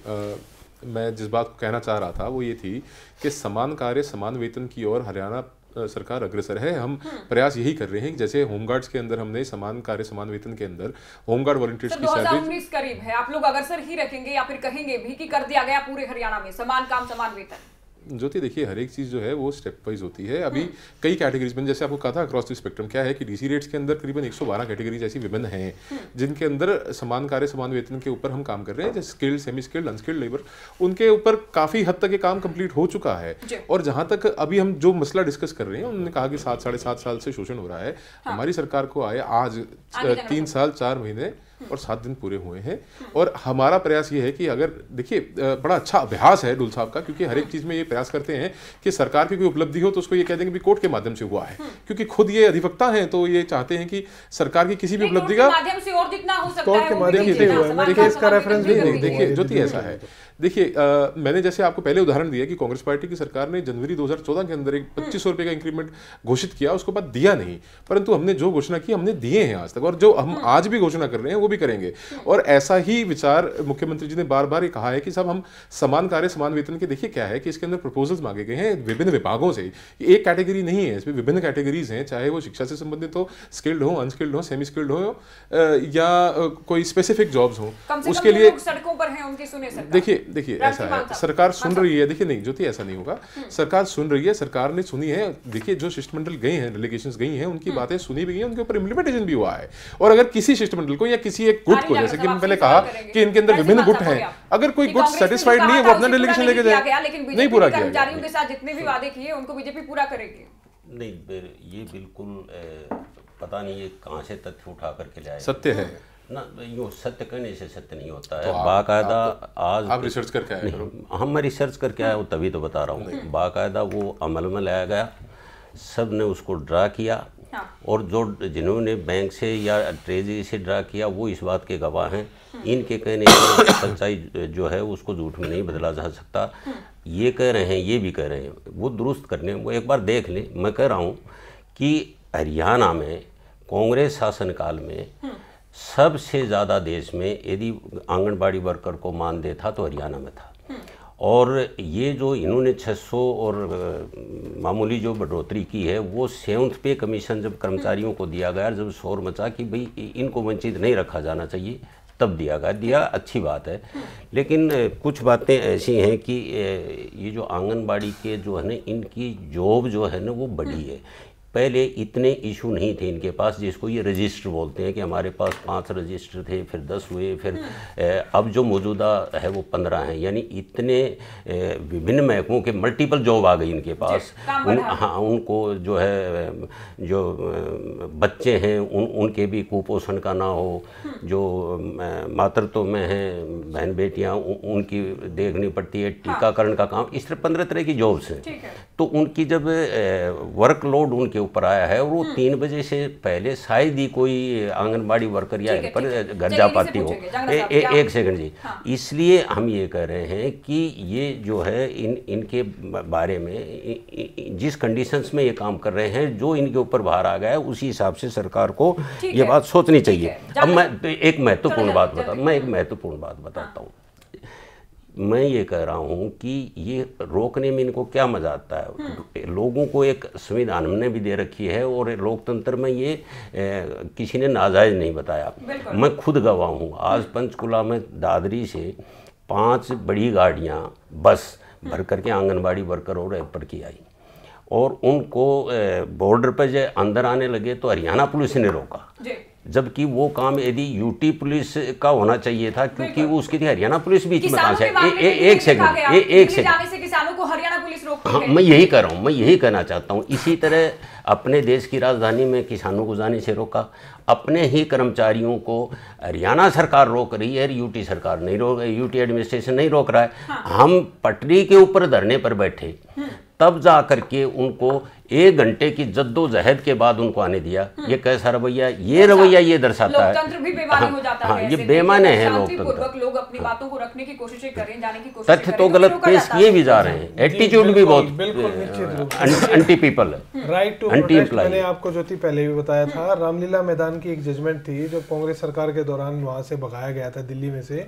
मैं जिस बात को कहना चाह रहा था वो ये थी कि समान कार्य समान वेतन की ओर हरियाणा सरकार अग्रसर है हम हाँ। प्रयास यही कर रहे हैं जैसे होमगार्ड्स के अंदर हमने समान कार्य समान वेतन के अंदर होमगार्ड वॉलंटियर्स तो की सैलरी करीब है आप लोग अग्रसर ही रखेंगे या फिर कहेंगे भी कि कर दिया गया पूरे हरियाणा में समान काम समान वेतन ज्योति देखिए हर एक चीज़ जो है वो स्टेप वाइज होती है अभी हाँ। कई कैटेगरीज में जैसे आपको कहा था अक्रॉस द स्पेक्ट्रम क्या है कि डीसी रेट्स के अंदर करीबन 112 कैटेगरीज ऐसी विभिन्न हैं हाँ। जिनके अंदर समान कार्य समान वेतन के ऊपर हम काम कर रहे हैं जैसे skilled semi skilled unskilled labour उनके ऊपर काफ़ी हद तक ये काम कंप्लीट हो चुका है और जहाँ तक अभी हम जो मसला डिस्कस कर रहे हैं उन्होंने कहा कि सात साढ़े सात साल से शोषण हो रहा है हाँ। हमारी सरकार को आए आज तीन साल चार महीने और सात दिन पूरे हुए हैं और हमारा प्रयास ये है कि अगर देखिए बड़ा अच्छा अभ्यास है डुल साहब का क्योंकि हर एक चीज़ में ये प्रयास करते हैं कि सरकार की कोई उपलब्धि हो तो उसको ये कह देंगे कोर्ट के माध्यम से हुआ है हम्म। क्योंकि खुद ये अधिवक्ता हैं तो ये चाहते हैं कि सरकार की किसी भी उपलब्धि का कोर्ट के माध्यम से देखिए इसका रेफरेंस देखिए ज्योति ऐसा है देखिए मैंने जैसे आपको पहले उदाहरण दिया कि कांग्रेस पार्टी की सरकार ने जनवरी 2014 के अंदर एक हम्म। पच्चीस सौ रुपये का इंक्रीमेंट घोषित किया उसके बाद दिया नहीं परंतु हमने जो घोषणा की हमने दिए हैं आज तक और जो हम हम्म। आज भी घोषणा कर रहे हैं वो भी करेंगे हम्म। और ऐसा ही विचार मुख्यमंत्री जी ने बार बार ये कहा है कि साहब हम समान कार्य समान वेतन के देखिए क्या है कि इसके अंदर प्रपोजल्स मांगे गए हैं विभिन्न विभागों से एक कैटेगरी नहीं है इसमें विभिन्न कैटेगरीज हैं चाहे वो शिक्षा से संबंधित हो स्किल्ड हो अनस्किल्ड हो सेमी स्किल्ड हो या कोई स्पेसिफिक जॉब्स हो उसके लिए सड़कों पर हैं उनकी सुने देखिए देखिए ऐसा है सरकार सुन हाँ, रही है देखिए नहीं ज्योति ऐसा नहीं होगा हम्म। सरकार सुन रही है सरकार ने सुनी है देखिए जो शिष्टमंडल गई हैं डेलीगेशन गई हैं उनकी हम्म। बातें सुनी भी गई उनके ऊपर इम्प्लीमेंटेशन भी हुआ है और अगर किसी शिष्टमंडल को या किसी एक गुट को जैसे कि मैंने पहले कहा कि इनके अंदर विभिन्न गुट हैं अगर कोई गुट सेटिस्फाइड नहीं है वो अपना डेलीगेशन लेके जाए नहीं पूरा किया जितने भी वादे किए उनको बीजेपी पूरा करेगी नहीं ये बिल्कुल पता नहीं ये कहाँ से तथ्य उठा करके लाए सत्य है ना यूँ सत्य कहने से सत्य नहीं होता है तो बाकायदा आज आप रिसर्च करके आए नहीं हम मैं रिसर्च करके आया हूँ तभी तो बता रहा हूँ बाकायदा वो अमल में लाया गया सब ने उसको ड्रा किया हाँ। और जो जिन्होंने बैंक से या ट्रेजरी से ड्रा किया वो इस बात के गवाह हैं हाँ। इनके कहने सच्चाई जो है उसको झूठ में नहीं बदला जा सकता हाँ। ये कह रहे हैं ये भी कह रहे हैं वो दुरुस्त करने वो एक बार देख लें मैं कह रहा हूँ कि हरियाणा में कांग्रेस शासनकाल में सबसे ज़्यादा देश में यदि आंगनबाड़ी वर्कर को मानदेय था तो हरियाणा में था हम्म। और ये जो इन्होंने 600 और मामूली जो बढ़ोतरी की है वो सेवन्थ पे कमीशन जब कर्मचारियों को दिया गया जब शोर मचा कि भाई इनको वंचित नहीं रखा जाना चाहिए तब दिया गया दिया अच्छी बात है हम्म। लेकिन कुछ बातें ऐसी हैं कि ये जो आंगनबाड़ी के जो है ना इनकी जॉब जो है ना वो बड़ी हम्म। है पहले इतने इशू नहीं थे इनके पास जिसको ये रजिस्टर बोलते हैं कि हमारे पास पाँच रजिस्टर थे फिर दस हुए फिर हाँ। अब जो मौजूदा है वो पंद्रह हैं यानी इतने विभिन्न महकमों के मल्टीपल जॉब आ गई इनके पास उन हाँ उनको जो है जो बच्चे हैं उन उनके भी कुपोषण का ना हो हाँ। जो मातृत्व में हैं बहन बेटियाँ उनकी देखनी पड़ती है हाँ। टीकाकरण का काम इस तरह पंद्रह तरह की जॉब्स हैं तो उनकी जब वर्कलोड उनके ऊपर आया है और वो हम्म। तीन बजे से पहले शायद ही कोई आंगनबाड़ी वर्कर या पर घर जा पाती हो ए, ए, एक सेकंड जी हाँ। इसलिए हम ये कह रहे हैं कि ये जो है इन इनके बारे में जिस कंडीशंस में ये काम कर रहे हैं जो इनके ऊपर बाहर आ गया है उसी हिसाब से सरकार को ये बात सोचनी चाहिए अब मैं एक महत्वपूर्ण बात बता मैं एक महत्वपूर्ण बात हाँ। बताता हूँ मैं ये कह रहा हूँ कि ये रोकने में इनको क्या मज़ा आता है हाँ। लोगों को एक संविधान ने भी दे रखी है और लोकतंत्र में ये ए, किसी ने नाजायज़ नहीं बताया मैं खुद गवाह हूँ आज हम्म। पंचकुला में दादरी से पांच बड़ी गाड़ियाँ बस हम्म। भर करके आंगनबाड़ी वर्कर और एपर की आई और उनको बॉर्डर पर जो अंदर आने लगे तो हरियाणा पुलिस ने रोका जबकि वो काम यदि यूटी पुलिस का होना चाहिए था क्योंकि वो उसकी थी हरियाणा पुलिस बीच में कहा से एक सेकंड एक सेकंड किसानों को हरियाणा पुलिस रोक हाँ मैं यही कर रहा हूँ मैं यही कहना चाहता हूँ इसी तरह अपने देश की राजधानी में किसानों को जाने से रोका अपने ही कर्मचारियों को हरियाणा सरकार रोक रही है यूटी सरकार नहीं रोक यूटी एडमिनिस्ट्रेशन नहीं रोक रहा है हाँ। हम पटरी के ऊपर धरने पर बैठे हम्म। तब जा कर के उनको एक घंटे की जद्दोजहद के बाद उनको आने दिया हम्म। ये कैसा रवैया ये अच्छा, रवैया ये दर्शाता है हाँ, है ये बेमाने हैं लोकतंत्र लोग अपनी हाँ। बातों को रखने की कोशिश करें जाने की तथ्य तो गलत पेश किए भी जा रहे हैं एटीट्यूड भी बहुत एंटी पीपल uh, है राइट टू एंटी एम्प्लॉय मैंने आपको जो थी पहले भी बताया था रामलीला मैदान की एक जजमेंट थी जो कांग्रेस सरकार के दौरान वहां से भगाया गया था दिल्ली में से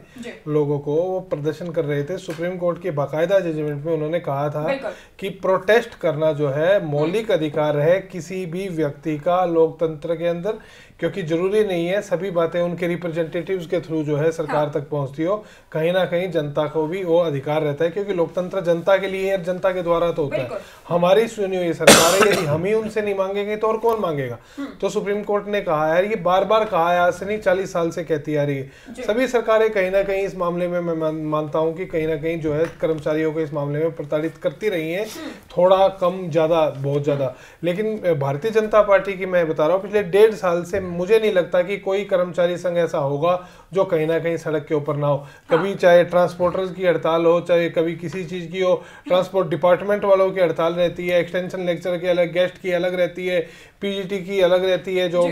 लोगों को वो प्रदर्शन कर रहे थे सुप्रीम कोर्ट के बाकायदा जजमेंट में उन्होंने कहा था कि प्रोटेस्ट करना जो है मौलिक अधिकार है किसी भी व्यक्ति का लोकतंत्र के अंदर क्योंकि जरूरी नहीं है सभी बातें उनके रिप्रेजेंटेटिव्स के थ्रू जो है सरकार हाँ। तक पहुंचती हो कहीं ना कहीं जनता को भी वो अधिकार रहता है क्योंकि लोकतंत्र जनता के लिए और जनता के द्वारा तो होता है हमारी सुनी हुई सरकार है यदि हम ही उनसे नहीं मांगेंगे तो और कौन मांगेगा हम्म। तो सुप्रीम कोर्ट ने कहा है ये बार बार कहा है आज से नहीं चालीस साल से कहती आ रही है सभी सरकारें कहीं ना कहीं इस मामले में मैं मानता हूँ कि कहीं ना कहीं जो है कर्मचारियों को इस मामले में प्रताड़ित करती रही है हम्म। थोड़ा कम ज्यादा बहुत ज्यादा लेकिन भारतीय जनता पार्टी की मैं बता रहा हूँ पिछले डेढ़ साल से मुझे नहीं लगता कि कोई कर्मचारी संघ ऐसा होगा जो कहीं ना कहीं सड़क के ऊपर ना हो कभी हाँ। चाहे ट्रांसपोर्टर्स की हड़ताल हो चाहे कभी किसी चीज़ की हो ट्रांसपोर्ट हाँ। डिपार्टमेंट वालों की हड़ताल रहती है एक्सटेंशन लेक्चर की अलग गेस्ट की अलग रहती है पीजीटी की अलग रहती है जो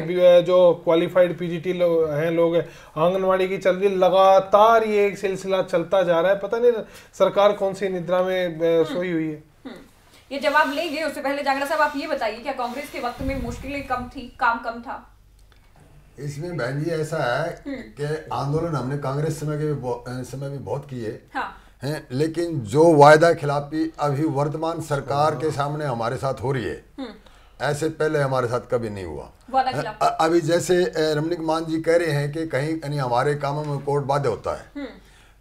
जो क्वालिफाइड पीजीटी लोग हैं लोग हैं आंगनवाड़ी की चल रही लगातार ये एक सिलसिला चलता जा रहा है पता नहीं सरकार कौन सी निद्रा में हम्म। सोई हुई है हम्म। ये जवाब लेंगे उससे पहले जागरा साहब आप ये बताइए क्या कांग्रेस के वक्त में मुश्किलें कम थी काम कम था इसमें बहन जी ऐसा है हम्म। कि आंदोलन हमने कांग्रेस समय के समय भी बहुत किए हाँ। हैं लेकिन जो वायदा खिलाफी अभी वर्तमान सरकार के सामने हमारे साथ हो रही है हम्म। ऐसे पहले हमारे साथ कभी नहीं हुआ अभी जैसे रमनिक मान जी कह रहे हैं कि कहीं यानी हमारे कामों में कोर्ट बाध्य होता है हम्म।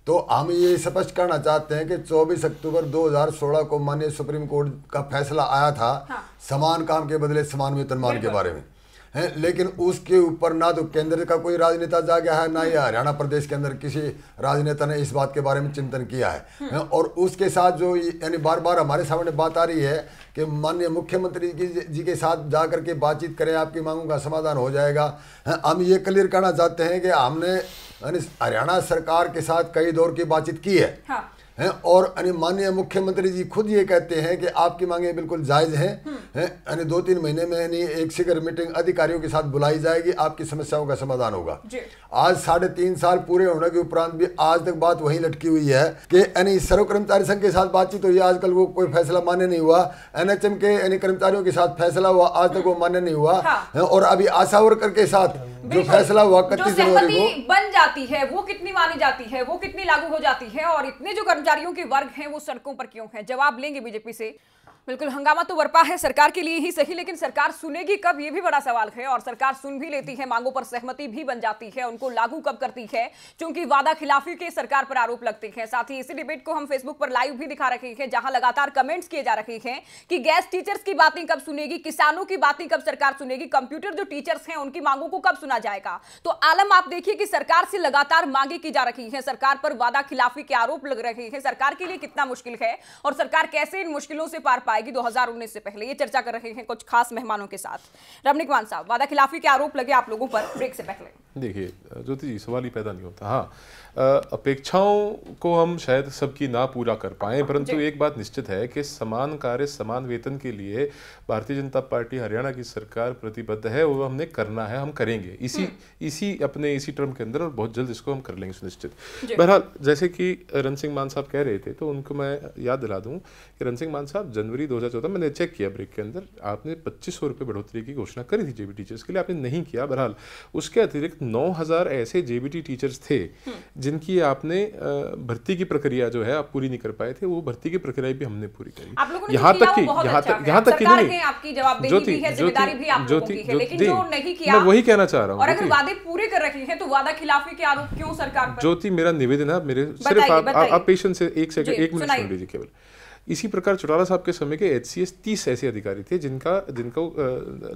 तो हम ये स्पष्ट करना चाहते हैं कि 24 अक्टूबर 2016 को माननीय सुप्रीम कोर्ट का फैसला आया था हाँ। समान काम के बदले समान वेतनमान के बारे में है लेकिन उसके ऊपर ना तो केंद्र का कोई राजनेता जा गया है ना ही हरियाणा प्रदेश के अंदर किसी राजनेता ने इस बात के बारे में चिंतन किया है हम्म। और उसके साथ जो यानी बार बार हमारे सामने बात आ रही है कि माननीय मुख्यमंत्री जी के साथ जा करके बातचीत करें आपकी मांगों का समाधान हो जाएगा हम ये क्लियर करना चाहते हैं कि हमने हरियाणा सरकार के साथ कई दौर की बातचीत की है हाँ। हैं और यानी माननीय मुख्यमंत्री जी खुद ये कहते हैं कि आपकी मांगे बिल्कुल जायज़ हम्म। हैं यानी दो तीन महीने में यानी एक शिखर मीटिंग अधिकारियों के साथ बुलाई जाएगी आपकी समस्याओं का समाधान होगा आज साढ़े तीन साल पूरे होने के उपरांत भी आज तक बात वहीं लटकी हुई है कि यानी सर्व कर्मचारी संघ के साथ बातचीत हुई आजकल वो कोई फैसला मान्य नहीं हुआ एनएचएम के यानी कर्मचारियों के साथ फैसला हुआ आज तक वो मान्य नहीं हुआ हाँ। और अभी आशा वर्कर के साथ जो फैसला हुआ जो बन जाती है वो कितनी मानी जाती है वो कितनी लागू हो जाती है और इतने जो कर्मचारियों के वर्ग हैं वो सड़कों पर क्यों हैं जवाब लेंगे बीजेपी से बिल्कुल हंगामा तो बरपा है सरकार के लिए ही सही लेकिन सरकार सुनेगी कब ये भी बड़ा सवाल है और सरकार सुन भी लेती है मांगों पर सहमति भी बन जाती है उनको लागू कब करती है क्योंकि वादा खिलाफी के सरकार पर आरोप लगते हैं साथ ही इसी डिबेट को हम फेसबुक पर लाइव भी दिखा रहे हैं जहां लगातार कमेंट्स किए जा रहे हैं कि गैस टीचर्स की बातें कब सुनेगी किसानों की बातें कब सरकार सुनेगी कंप्यूटर जो टीचर्स हैं उनकी मांगों को कब सुना जाएगा तो आलम आप देखिए कि सरकार से लगातार मांगे की जा रही है सरकार पर वादा खिलाफी के आरोप लग रहे हैं सरकार के लिए कितना मुश्किल है और सरकार कैसे इन मुश्किलों से पार पा पाएगी 2019 से पहले ये चर्चा कर रहे हैं कुछ खास मेहमानों के साथ रमनिकवान साहब वादा खिलाफी के आरोप लगे आप लोगों पर ब्रेक से पहले देखिए ज्योति जी सवाल ही पैदा नहीं होता हाँ अपेक्षाओं को हम शायद सबकी ना पूरा कर पाए परंतु एक बात निश्चित है कि समान कार्य समान वेतन के लिए भारतीय जनता पार्टी हरियाणा की सरकार प्रतिबद्ध है वो हमने करना है हम करेंगे इसी हम्म। इसी अपने इसी टर्म के अंदर और बहुत जल्द इसको हम कर लेंगे सुनिश्चित बहरहाल जैसे कि रण सिंह मान साहब कह रहे थे तो उनको मैं याद दिला दूँ कि रन सिंह मान साहब जनवरी दो मैंने चेक किया ब्रेक के अंदर आपने पच्चीस सौ बढ़ोतरी की घोषणा करी थी जेबी टीचर्स के लिए आपने नहीं किया बहरहाल उसके अतिरिक्त नौ हजार ऐसे जेबीटी टीचर्स थे हम्म। जिनकी आपने भर्ती की प्रक्रिया जो है आप पूरी नहीं कर पाए थे वो भर्ती की प्रक्रिया भी हमने पूरी करी अच्छा यहाँ तक की यहाँ तक यहाँ तक की ज्योति ज्योति मैं वही कहना चाह रहा हूँ अगर वादे पूरे कर रखे हैं तो वादा खिलाफी के आरोप क्यों सरकार ज्योति मेरा निवेदन है मेरे सिर्फ आप पेशेंट से एक सेकंड एक मिनट सुन लीजिए केवल इसी प्रकार चौटाला साहब के समय के एच सी एस तीस ऐसे अधिकारी थे जिनका जिनको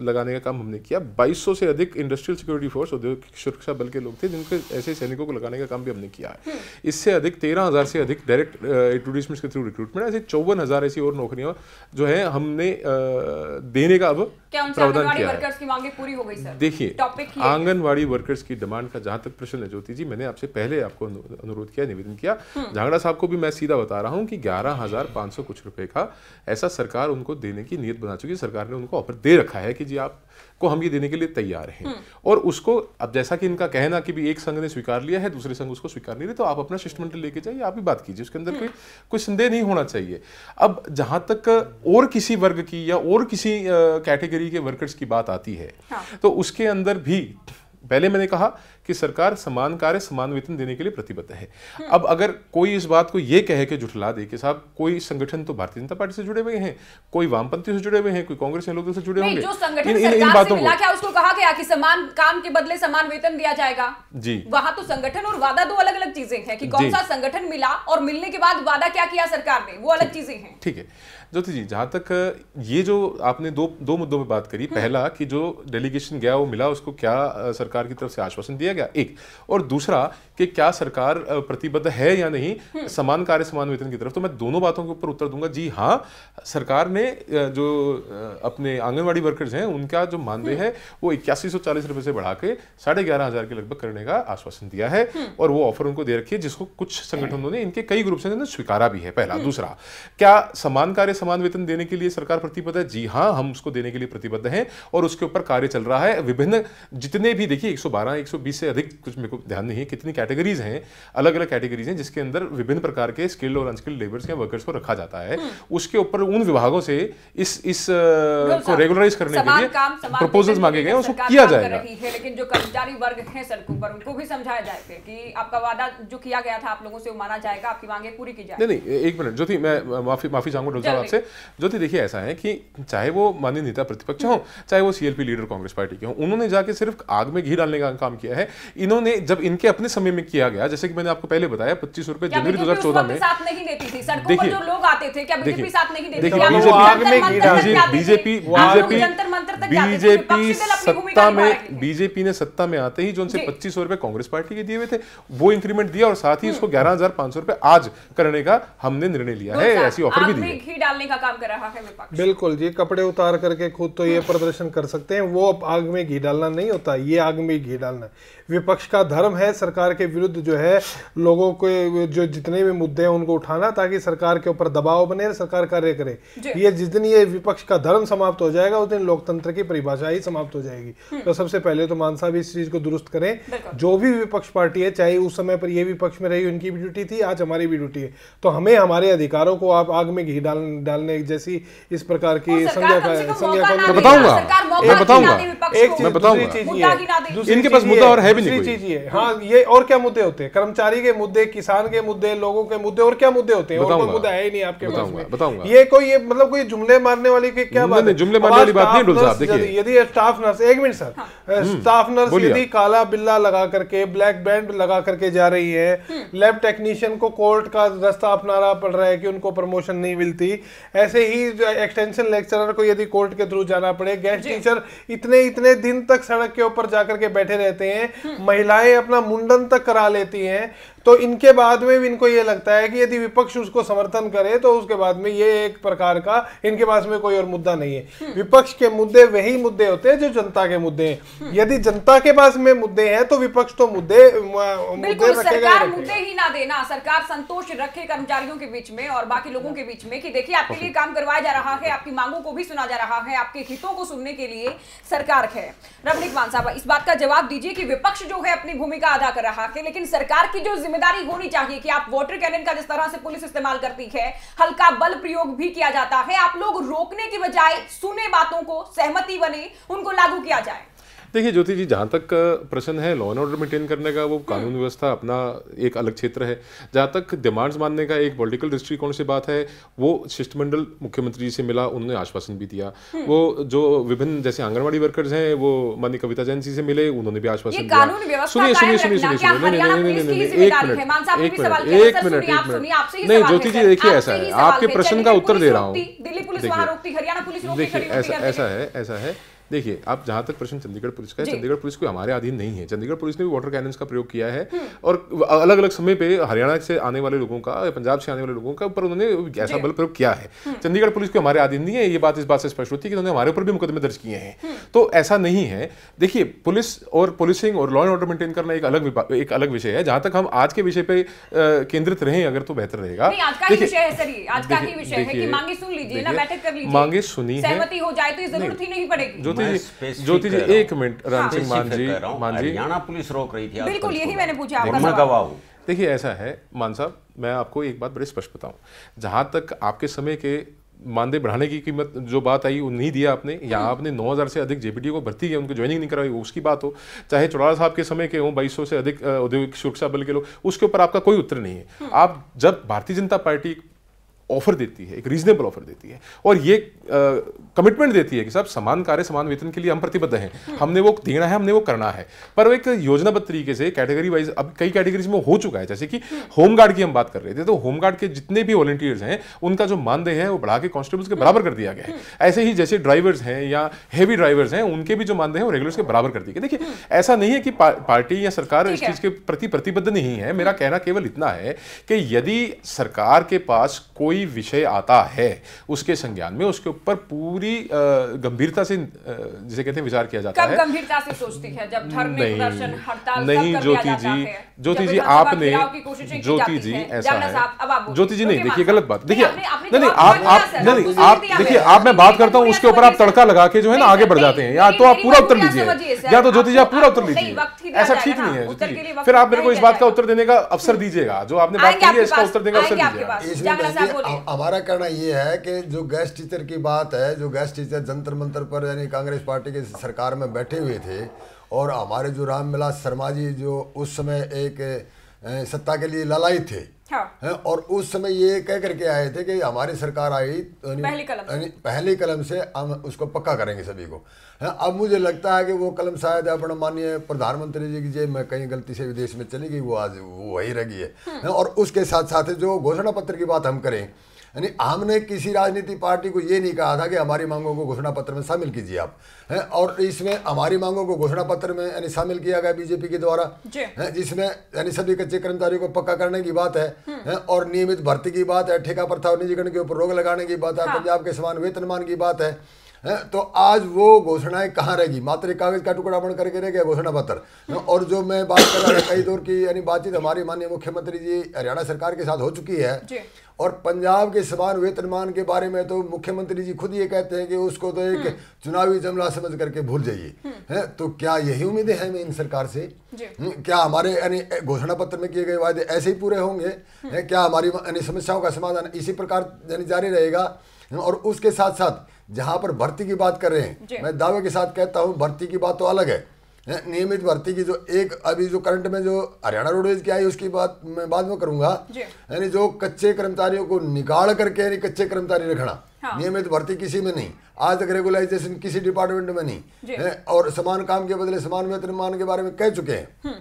लगाने का काम हमने किया बाईस से अधिक इंडस्ट्रियल सिक्योरिटी फोर्स औद्योगिक सुरक्षा बल के लोग थे जिनके ऐसे सैनिकों को लगाने का काम भी हमने किया है हम्म। इससे अधिक तेरह हज़ार से अधिक डायरेक्ट एडवर्टीजमेंट्स के थ्रू रिक्रूटमेंट ऐसे चौवन हज़ार ऐसी और नौकरियां जो है हमने देने का अब प्रावधान किया है देखिए आंगनवाड़ी वर्कर्स की डिमांड का जहां तक प्रश्न है ज्योति जी मैंने आपसे पहले आपको अनुरोध किया निवेदन किया हम्म। झांगड़ा साहब को भी मैं सीधा बता रहा हूँ कि ग्यारह हजार पाँच सौ कुछ रुपए का ऐसा सरकार उनको देने की नीयत बना चुकी है सरकार ने उनको ऑफर दे रखा है कि जी आप को हम ये देने के लिए तैयार हैं हम्म। और उसको अब जैसा कि इनका कहना कि भी एक संघ ने स्वीकार लिया है दूसरे संघ उसको स्वीकार नहीं रहे तो आप अपना शिष्टमंडल लेके जाइए आप ही बात कीजिए उसके अंदर कोई हम्म। कोई संदेह नहीं होना चाहिए अब जहां तक और किसी वर्ग की या और किसी कैटेगरी के वर्कर्स की बात आती है हाँ। तो उसके अंदर भी पहले मैंने कहा कि सरकार समान कार्य समान वेतन देने के लिए प्रतिबद्ध है अब अगर कोई इस बात को यह कहे कि जुटला दे कि साहब कोई संगठन तो भारतीय जनता पार्टी से जुड़े हुए हैं कोई वामपंथी से जुड़े हुए हैं कोई कांग्रेस लोगों से जुड़े होंगे इन, इन, इन बातों क्या उसको कहा गया कि समान काम के बदले समान वेतन दिया जाएगा जी वहां तो संगठन और वादा दो अलग अलग चीजें हैं कि कौन सा संगठन मिला और मिलने के बाद वादा क्या किया सरकार ने वो अलग चीजें हैं ठीक है ज्योति जी जहाँ तक ये जो आपने दो दो मुद्दों पर बात करी हम्म। पहला कि जो डेलीगेशन गया वो मिला उसको क्या सरकार की तरफ से आश्वासन दिया गया एक और दूसरा कि क्या सरकार प्रतिबद्ध है या नहीं हम्म। समान कार्य समान वेतन की तरफ तो मैं दोनों बातों के ऊपर उत्तर दूंगा जी हाँ सरकार ने जो अपने आंगनबाड़ी वर्कर्स हैं उनका जो मानदेय हम्म। है वो इक्यासी सौ चालीस रुपये से बढ़ा के साढ़े ग्यारह हज़ार के लगभग करने का आश्वासन दिया है हम्म। और वो ऑफर उनको दे रखी है जिसको कुछ संगठनों ने इनके कई ग्रुप से स्वीकारा भी है पहला दूसरा क्या समान कार्य समान वेतन देने के लिए सरकार प्रतिबद्ध है जी हाँ हम उसको देने के लिए प्रतिबद्ध हैं और उसके ऊपर कार्य चल रहा है विभिन्न जितने भी देखिए एक सौ से अधिक कुछ मेरे को ध्यान नहीं है कितनी कैटेगरीज हैं अलग अलग कैटेगरीज हैं जिसके अंदर विभिन्न प्रकार के स्किल्ड और अनस्किल्ड लेबर्स या वर्कर्स को रखा जाता है हम्म। उसके ऊपर उन विभागों से इस इस को रेगुलराइज करने के लिए प्रपोजल्स मांगे गए उसको किया जाएगा लेकिन जो कर्मचारी वर्ग है सड़कों पर उनको भी समझाया जाएगा कि आपका वादा जो किया गया था आप लोगों से माना जाएगा आपकी मांगे पूरी की जाए नहीं एक मिनट ज्योति मैं माफी माफी चाहूंगा डॉक्टर साहब आपसे ज्योति देखिए ऐसा है कि चाहे वो माननीय नेता प्रतिपक्ष हो हम्म। चाहे वो सीएलपी लीडर कांग्रेस पार्टी के हो उन्होंने जाके सिर्फ आग में घी डालने का काम किया है इन्होंने जब इनके अपने समय में किया गया जैसे कि मैंने आपको पहले बताया पच्चीस रुपए जनवरी दो हजार चौदह में साथ लोग आते थे क्या बीजेपी बीजेपी बीजेपी बीजेपी सत्ता में बीजेपी ने सत्ता में आते ही जो उनसे पच्चीस सौ रुपए कांग्रेस पार्टी के दिए हुए थे वो इंक्रीमेंट दिया और साथ ही हम्म। उसको ग्यारह हजार पांच सौ रुपए आज करने का हमने निर्णय लिया है ऐसी ऑफर भी दी घी डालने का काम कर रहा है विपक्ष बिल्कुल जी कपड़े उतार करके खुद तो ये हम्म। प्रदर्शन कर सकते हैं वो आग में घी डालना नहीं होता ये आग में घी डालना विपक्ष का धर्म है सरकार के विरुद्ध जो है लोगों के जो जितने भी मुद्दे हैं उनको उठाना ताकि सरकार के ऊपर दबाव बने सरकार कार्य करे ये जिस दिन ये विपक्ष का धर्म समाप्त हो जाएगा उस दिन लोकतंत्र की परिभाषा ही समाप्त हो जाएगी हम्म। तो सबसे पहले तो मान साहब इस चीज को दुरुस्त करें जो भी विपक्ष पार्टी है चाहे उस समय पर यह विपक्ष में रही उनकी भी ड्यूटी थी आज हमारी भी ड्यूटी है तो हमें हमारे अधिकारों को आप आग में घी डालने जैसी इस प्रकार की संज्ञा का संज्ञा का बताऊंगा बताऊंगा एक चीज दूसरी चीज इनके पास मुद्दा और है चीज ये हाँ ये और क्या मुद्दे होते हैं कर्मचारी के मुद्दे किसान के मुद्दे लोगों के मुद्दे और क्या मुद्दे होते हैं और मुद्दा है ही नहीं आपके बताऊंगा ये कोई ये मतलब कोई जुमले मारने वाली की क्या बात जुमले मारने वाली बात नहीं यदि स्टाफ नर्स एक मिनट सर स्टाफ हाँ। हम्म, नर्स यदि काला बिल्ला लगा करके ब्लैक बैंड लगा करके जा रही है लैब हम्म। टेक्नीशियन को कोर्ट का रास्ता अपनाना पड़ रहा है कि उनको प्रमोशन नहीं मिलती ऐसे ही एक्सटेंशन लेक्चरर को यदि कोर्ट के थ्रू जाना पड़े गेस्ट टीचर इतने इतने दिन तक सड़क के ऊपर जाकर के बैठे रहते हैं महिलाएं अपना मुंडन तक करा लेती हैं तो इनके बाद में भी इनको ये लगता है कि यदि विपक्ष उसको समर्थन करे तो उसके बाद में ये एक प्रकार का इनके पास में कोई और मुद्दा नहीं है हम्म। विपक्ष के मुद्दे वही मुद्दे होते हैं जो जनता के मुद्दे हैं हम्म। यदि जनता के पास में मुद्दे हैं तो विपक्ष तो मुद्दे मुद्दे रखेगा सरकार मुद्दे ही ना देना सरकार संतोष रखे कर्मचारियों के बीच में और बाकी लोगों के बीच में कि देखिए आपके लिए काम करवाया जा रहा है आपकी मांगों को भी सुना जा रहा है आपके हितों को सुनने के लिए सरकार है रमणीक मान साहब इस बात का जवाब दीजिए कि विपक्ष जो है अपनी भूमिका अदा कर रहा है लेकिन सरकार की जो जिम्मेदारी जिम्मेदारी होनी चाहिए कि आप वाटर कैनन का जिस तरह से पुलिस इस्तेमाल करती है हल्का बल प्रयोग भी किया जाता है आप लोग रोकने की बजाय सुने बातों को सहमति बने उनको लागू किया जाए देखिए ज्योति जी जहाँ तक प्रश्न है लॉ एंड ऑर्डर मेंटेन करने का वो हम्म। कानून व्यवस्था अपना एक अलग क्षेत्र है जहाँ तक डिमांड्स मानने का एक पॉलिटिकल दृष्टिकोण से बात है वो शिष्टमंडल मुख्यमंत्री जी से मिला उन्होंने आश्वासन भी दिया हम्म। वो जो विभिन्न जैसे आंगनबाड़ी वर्कर्स हैं वो माननीय कविता जैन से मिले उन्होंने भी आश्वासन दिया सुनिए सुनिए सुनिए सुनिए सुनिए नहीं नहीं नहीं एक मिनट एक मिनट एक मिनट एक मिनट नहीं ज्योति जी देखिए ऐसा है आपके प्रश्न का उत्तर दे रहा हूँ देखिए ऐसा ऐसा है ऐसा है देखिए आप जहां तक प्रश्न चंडीगढ़ पुलिस का है चंडीगढ़ पुलिस कोई हमारे अधीन नहीं है चंडीगढ़ पुलिस ने भी वाटर कैनन का प्रयोग किया है हम्म। और अलग अलग समय पे हरियाणा से आने वाले लोगों का पंजाब से आने वाले लोगों का ऊपर उन्होंने ऐसा बल प्रयोग किया है हम्म। चंडीगढ़ पुलिस को हमारे अधीन नहीं है ये बात इस बात से स्पष्ट होती है कि उन्होंने हमारे ऊपर भी मुकदमे दर्ज किए हैं हम्म। तो ऐसा नहीं है देखिए पुलिस और पुलिसिंग और लॉ एंड ऑर्डर मेंटेन करना एक अलग एक अलग विषय है जहां तक हम आज के विषय पे केंद्रित रहें अगर तो बेहतर रहेगा मांगे सुनी है तो जो ज्योति जी ज्योति जी एक मिनट राम सिंह मान जी मान जी हरियाणा पुलिस रोक रही थी बिल्कुल यही मैंने पूछा मैं गवाह हूँ देखिए ऐसा है मान साहब मैं आपको एक बात बड़ी स्पष्ट बताऊं जहां तक आपके समय के मानदेय बढ़ाने की कीमत जो बात आई वो नहीं दिया आपने या हम्म। आपने 9000 से अधिक जेपीडी को भर्ती किया उनको ज्वाइनिंग नहीं करवाई उसकी बात हो चाहे चौड़ा साहब के समय के हों बाईस से अधिक औद्योगिक सुरक्षा बल के लोग उसके ऊपर आपका कोई उत्तर नहीं है हम्म। आप जब भारतीय जनता पार्टी ऑफर देती है एक रीजनेबल ऑफर देती है और ये आ, कमिटमेंट देती है कि साहब समान कार्य समान वेतन के लिए हम प्रतिबद्ध हैं हमने वो देना है हमने वो करना है पर वो एक योजनाबद्ध तरीके से कैटेगरी वाइज अब कई कैटेगरीज में हो चुका है जैसे कि होमगार्ड की हम बात कर रहे थे तो होमगार्ड के जितने भी वॉलंटियर्स हैं उनका जो मानदेय है वो बढ़ा के कॉन्स्टेबल्स के बराबर कर दिया गया है ऐसे ही जैसे ड्राइवर्स हैं या हैवी ड्राइवर्स हैं उनके भी जो मानदेय हैं वो रेगुलर्स के बराबर कर दिए गए देखिए ऐसा नहीं है कि पार्टी या सरकार इस चीज़ के प्रति प्रतिबद्ध नहीं है मेरा कहना केवल इतना है कि यदि सरकार के पास कोई विषय आता है उसके संज्ञान में उसके ऊपर पूरी भी गंभीरता से जिसे कहते हैं विचार किया जाता कब है गंभीरता से सोचती है जब नहीं, प्रदर्शन हड़ताल नहीं ज्योति जी ज्योति जी आपने ज्योति जी ऐसा है ज्योति जी नहीं देखिए गलत बात देखिए नहीं नहीं आप आप नहीं आप देखिए आप मैं बात करता हूँ उसके ऊपर आप तड़का लगा के जो है ना आगे बढ़ जाते हैं या तो आप पूरा उत्तर लीजिए या तो ज्योति जी आप पूरा उत्तर लीजिए ऐसा ठीक नहीं है ज्योति जी फिर आप मेरे को इस बात का उत्तर देने का अवसर दीजिएगा जो आपने बात की है इसका उत्तर देने का अवसर दीजिएगा हमारा कहना ये है कि जो गैस टीचर की बात है जो बेस्ट इज्जत जंतर मंतर पर यानी कांग्रेस पार्टी के सरकार में बैठे हुए थे और हमारे जो राम मिलास शर्मा जी जो उस समय एक सत्ता के लिए ललाई थे हाँ। और उस समय ये कह करके आए थे कि हमारी सरकार आई पहली कलम पहली कलम से हम उसको पक्का करेंगे सभी को अब मुझे लगता है कि वो कलम शायद अपने माननीय प्रधानमंत्री जी की जेब में कहीं गलती से विदेश में चली गई वो आज वो वही रह गई है हाँ। और उसके साथ साथ जो घोषणा पत्र की बात हम करें यानी हमने किसी राजनीति पार्टी को ये नहीं कहा था कि हमारी मांगों को घोषणा पत्र में शामिल कीजिए आप हैं और इसमें हमारी मांगों को घोषणा पत्र में यानी शामिल किया गया बीजेपी के द्वारा है जिसमें यानी सभी कच्चे कर्मचारियों को पक्का करने की बात है, हम्म। है और नियमित भर्ती की बात है ठेका प्रथा और निजीकरण के ऊपर रोक लगाने की बात है हाँ। पंजाब के समान वेतनमान की बात है है तो आज वो घोषणाएं कहाँ रहेगी मात्र कागज का टुकड़ा बन करके रह गया घोषणा पत्र और जो मैं बात कर रहा था कई दौर की यानी बातचीत हमारी माननीय मुख्यमंत्री जी हरियाणा सरकार के साथ हो चुकी है और पंजाब के समान वेतनमान के बारे में तो मुख्यमंत्री जी खुद ये कहते हैं कि उसको तो एक हम्म। चुनावी जमला समझ करके भूल जाइए हम्म। है तो क्या यही उम्मीदें हैं इन सरकार से हम्म, क्या हमारे यानी घोषणा पत्र में किए गए वायदे ऐसे ही पूरे होंगे क्या हमारी यानी समस्याओं का समाधान इसी प्रकार यानी जारी रहेगा और उसके साथ साथ जहां पर भर्ती की बात कर रहे हैं मैं दावे के साथ कहता हूं भर्ती की बात तो अलग है नियमित भर्ती की जो एक अभी जो करंट में जो हरियाणा रोडवेज की आई उसकी बात मैं बाद में करूंगा यानी जो कच्चे कर्मचारियों को निकाल करके यानी कच्चे कर्मचारी रखना हाँ। नियमित भर्ती किसी में नहीं आज तक रेगुलाइजेशन किसी डिपार्टमेंट में नहीं है और समान काम के बदले समान वेतन मान के बारे में कह चुके हैं हम्म।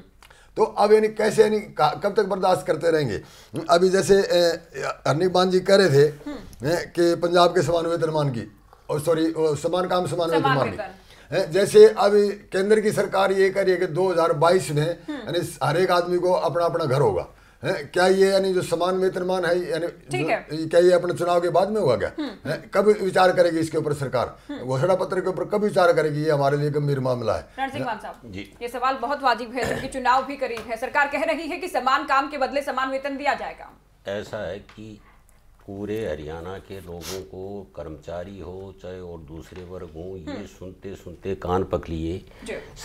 तो अब यानी कैसे यानी कब तक बर्दाश्त करते रहेंगे अभी जैसे हरनीक बान जी कह रहे थे हम्म। कि पंजाब के समान वेतन मान की और सॉरी समान काम समान वेतन जैसे अब केंद्र की सरकार ये कह रही है कि 2022 में हम्म। यानी हर एक आदमी को अपना अपना घर होगा है क्या ये यानी जो समान मान है यानी क्या ये अपने चुनाव के बाद में हुआ क्या हम्म। है? कब विचार करेगी इसके ऊपर सरकार हम्म। घोषणा पत्र के ऊपर कब विचार करेगी ये हमारे लिए गंभीर मामला है जी ये सवाल बहुत वाजिब है क्योंकि चुनाव भी करीब है सरकार कह रही है कि समान काम के बदले समान वेतन दिया जाएगा ऐसा है की पूरे हरियाणा के लोगों को कर्मचारी हो चाहे और दूसरे वर्ग हो ये हम्म। सुनते सुनते कान पक लिए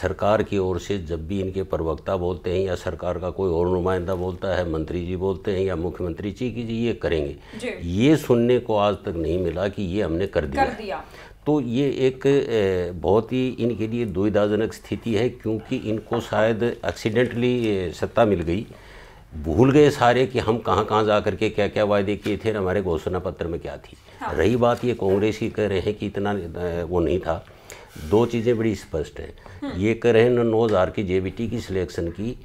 सरकार की ओर से जब भी इनके प्रवक्ता बोलते हैं या सरकार का कोई और नुमाइंदा बोलता है मंत्री जी बोलते हैं या मुख्यमंत्री जी कि जी ये करेंगे ये सुनने को आज तक नहीं मिला कि ये हमने कर दिया, कर दिया। तो ये एक बहुत ही इनके लिए दुविधाजनक स्थिति है क्योंकि इनको शायद एक्सीडेंटली सत्ता मिल गई भूल गए सारे कि हम कहाँ कहाँ जा करके क्या क्या वायदे किए थे हमारे घोषणा पत्र में क्या थी हाँ। रही बात ये कांग्रेस ही कह रहे हैं कि इतना वो नहीं था दो चीज़ें बड़ी स्पष्ट हैं हम्म। ये कह रहे हैं नौ हज़ार की जेबीटी की सिलेक्शन की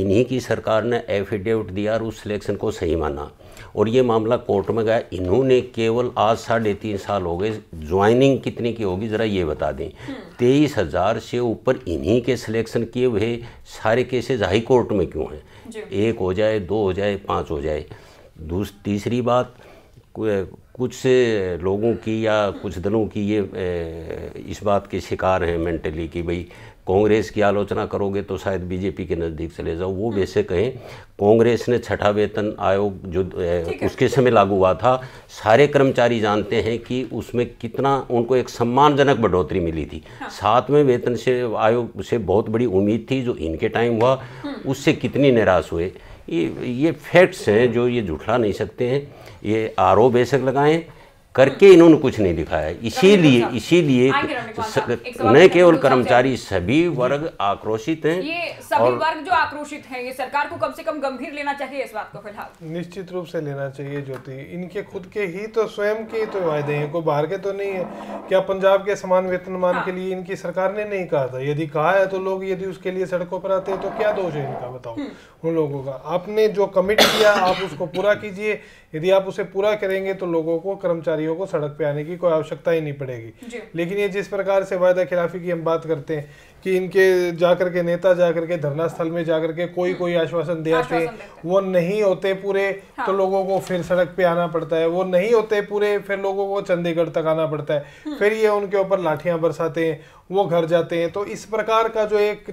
इन्हीं की सरकार ने एफिडेविट दिया और उस सिलेक्शन को सही माना और ये मामला कोर्ट में गया इन्होंने केवल आज साढ़े तीन साल हो गए ज्वाइनिंग कितने की होगी ज़रा ये बता दें हम्म। तेईस हज़ार से ऊपर इन्हीं के सिलेक्शन किए हुए सारे केसेज हाई कोर्ट में क्यों हैं एक हो जाए दो हो जाए पाँच हो जाए तीसरी बात कुछ लोगों की या कुछ दलों की ये इस बात के शिकार हैं मेंटली कि भाई कांग्रेस की आलोचना करोगे तो शायद बीजेपी के नज़दीक चले जाओ वो वैसे कहें कांग्रेस ने छठा वेतन आयोग जो उसके समय लागू हुआ था सारे कर्मचारी जानते हैं कि उसमें कितना उनको एक सम्मानजनक बढ़ोतरी मिली थी हाँ। सातवें वेतन से आयोग से बहुत बड़ी उम्मीद थी जो इनके टाइम हुआ हम्म। उससे कितनी निराश हुए ये ये फैक्ट्स हैं जो ये झुठला नहीं सकते हैं ये आरोप बेशक लगाएं करके इन्होंने कुछ नहीं दिखाया इसीलिए इसीलिए न केवल कर्मचारी सभी वर्ग आक्रोशित हैं ये सभी वर्ग जो आक्रोशित हैं ये सरकार को कम से कम गंभीर लेना चाहिए इस बात को फिलहाल निश्चित रूप से लेना चाहिए ज्योति इनके खुद के ही तो स्वयं के तो वायदे हैं कोई बाहर के तो नहीं है क्या पंजाब के समान वेतन मान हाँ। के लिए इनकी सरकार ने नहीं कहा था यदि कहा है तो लोग यदि उसके लिए सड़कों पर आते हैं तो क्या दोष है इनका बताओ हम्म। उन लोगों का आपने जो कमिट किया आप उसको पूरा कीजिए यदि आप उसे पूरा करेंगे तो लोगों को कर्मचारी व्यापारियों को सड़क पे आने की कोई आवश्यकता ही नहीं पड़ेगी लेकिन ये जिस प्रकार से वायदा खिलाफी की हम बात करते हैं कि इनके जाकर के नेता जाकर के धरना स्थल में जाकर के कोई हम्म। कोई आश्वासन दे आते वो नहीं होते पूरे तो हाँ। तो लोगों को फिर सड़क पे आना पड़ता है वो नहीं होते पूरे फिर लोगों को चंडीगढ़ तक आना पड़ता है हम्म। फिर ये उनके ऊपर लाठियां बरसाते हैं वो घर जाते हैं तो इस प्रकार का जो एक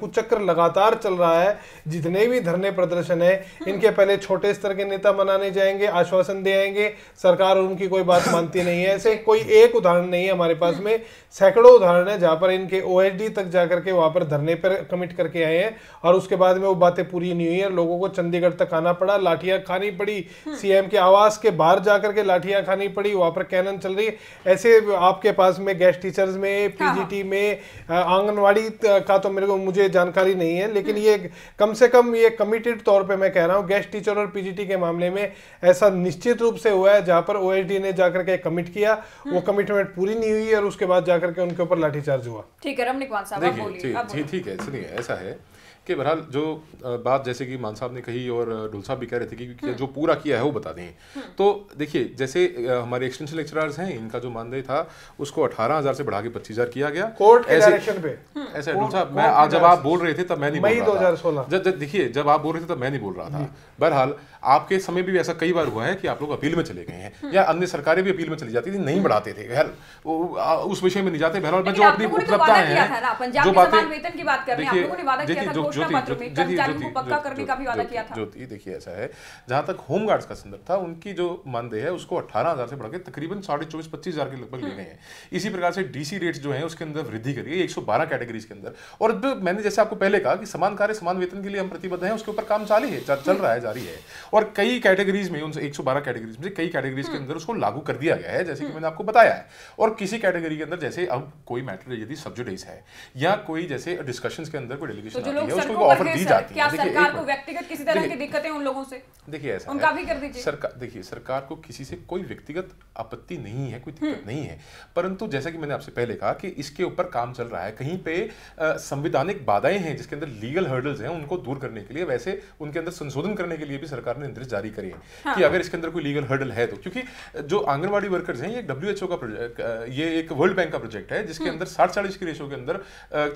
कुचक्र लगातार चल रहा है जितने भी धरने प्रदर्शन है हम्म। इनके पहले छोटे स्तर के नेता मनाने जाएंगे आश्वासन दे आएंगे सरकार उनकी कोई बात मानती नहीं है ऐसे कोई एक उदाहरण नहीं है हमारे पास में सैकड़ों उदाहरण है जहाँ पर इनके ओ तक जा करके वहाँ पर धरने पर कमिट करके आए हैं और उसके बाद में वो बातें पूरी नहीं हुई हैं लोगों को चंडीगढ़ तक आना पड़ा लाठियाँ खानी पड़ी सीएम हम्म। के आवास के बाहर जा के लाठियाँ खानी पड़ी वहाँ पर कैनन चल रही है ऐसे आपके पास में गेस्ट टीचर्स में पीजीटी हाँ, हाँ। में आंगनवाड़ी का तो मेरे को मुझे जानकारी नहीं है लेकिन ये हम्म। कम से कम ये कमिटेड तौर पर मैं कह रहा हूँ गेस्ट टीचर और पी के मामले में ऐसा निश्चित रूप से हुआ है जहाँ पर ओ ने जाकर के कमिट किया वो कमिटमेंट हम्म। पूरी नहीं हुई और उसके बाद जाकर के उनके ऊपर लाठीचार्ज हुआ ठीक है रमनिक साहब देखिए ठीक ठीक है सुनिए ऐसा है कि बहरहाल जो बात जैसे कि मान साहब ने कही और डुल साहब भी कह रहे थे कि हम्म। जो पूरा किया है वो बता दें हम्म। तो देखिए जैसे हमारे एक्सटेंशन लेक्चरर्स हैं इनका जो मानदेय था उसको अठारह हजार से बढ़ा के पच्चीस हजार किया गया कोर्ट ऐसे हम्म। ऐसे डुल साहब मैं आज जब आप बोल रहे थे तब मैं नहीं बोल दो हजार जब देखिए जब आप बोल रहे थे तब मैं नहीं बोल रहा था बहरहाल आपके समय भी ऐसा कई बार हुआ है कि आप लोग अपील में चले गए हैं या अन्य सरकारें भी अपील में चली जाती थी नहीं बढ़ाते थे बहरहाल उस विषय में नहीं जाते बहरहाल जो अपनी उपलब्धता है जो बातें जहां तक का संदर्भ था उनकी जो मानदेय है उसको अठारह हजार से तकरीबन साढ़े चौबीस पच्चीस हजार के लगभग ले गए हम्म। हैं इसी प्रकार से डीसी जो है उसके अंदर वृद्धि एक सौ बारह कैटेगरीज के अंदर और मैंने जैसे आपको पहले कहा कि समान कार्य समान वेतन के लिए हम प्रतिबद्ध हैं उसके ऊपर काम है चल रहा है जारी है और कई कैटेगरीज में कैटेगरीज में कई कैटेगरीज के हम्म। अंदर उसको लागू कर दिया गया है जैसे कि हम्म। मैंने आपको बताया है और किसी कैटेगरी के अंदर जैसे अब कोई मैटर यदि सब्सिडाइज है या कोई जैसे डिस्कशन के अंदर कोई डेलीगेशन तो आती है अगर उनको ऑफर दी जाती है क्या सरकार को व्यक्तिगत किसी तरह की दिक्कतें उन लोगों से देखिए ऐसा उनका भी कर दीजिए सरकार देखिए सरकार को किसी से कोई व्यक्तिगत आपत्ति नहीं है कोई दिक्कत हम्म। नहीं है परंतु जैसा कि मैंने आपसे पहले कहा कि इसके ऊपर काम चल रहा है कहीं पे संवैधानिक बाधाएं हैं जिसके अंदर लीगल हर्डल्स हैं उनको दूर करने के लिए वैसे उनके अंदर संशोधन करने के लिए भी सरकार ने निर्देश जारी करे हैं हाँ। कि अगर इसके अंदर कोई लीगल हर्डल है तो क्योंकि जो आंगनबाड़ी वर्कर्स हैं ये डब्ल्यू का ये एक वर्ल्ड बैंक का प्रोजेक्ट है जिसके हम्म। अंदर साठ चालीस के रेशो के अंदर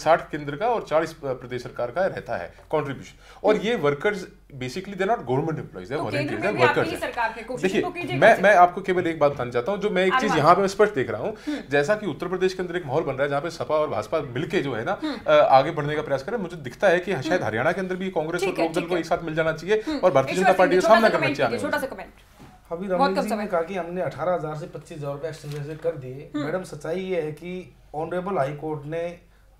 साठ केंद्र का और चालीस प्रदेश सरकार का रहता है कॉन्ट्रीब्यूशन और ये workers basically they not government employees workers देखिए तो मैं मैं आपको केवल एक बात बताना चाहता हूँ जो मैं एक चीज यहाँ पे स्पष्ट देख रहा हूँ हम्म। जैसा कि उत्तर प्रदेश के अंदर एक माहौल बन रहा है जहाँ पे सपा और भाजपा मिलकर जो है ना हम्म। आगे बढ़ने का प्रयास कर रहे हैं मुझे दिखता है कि शायद हम्म। हरियाणा के अंदर भी कांग्रेस और लोकदल को एक साथ मिल जाना चाहिए और भारतीय जनता पार्टी का सामना करना चाहिए अभी रमन जी ने कहा कि हमने 18,000 से पच्चीस हजार रुपए एक्सटेंशन कर दिए मैडम सच्चाई ये है कि ऑनरेबल हाई कोर्ट ने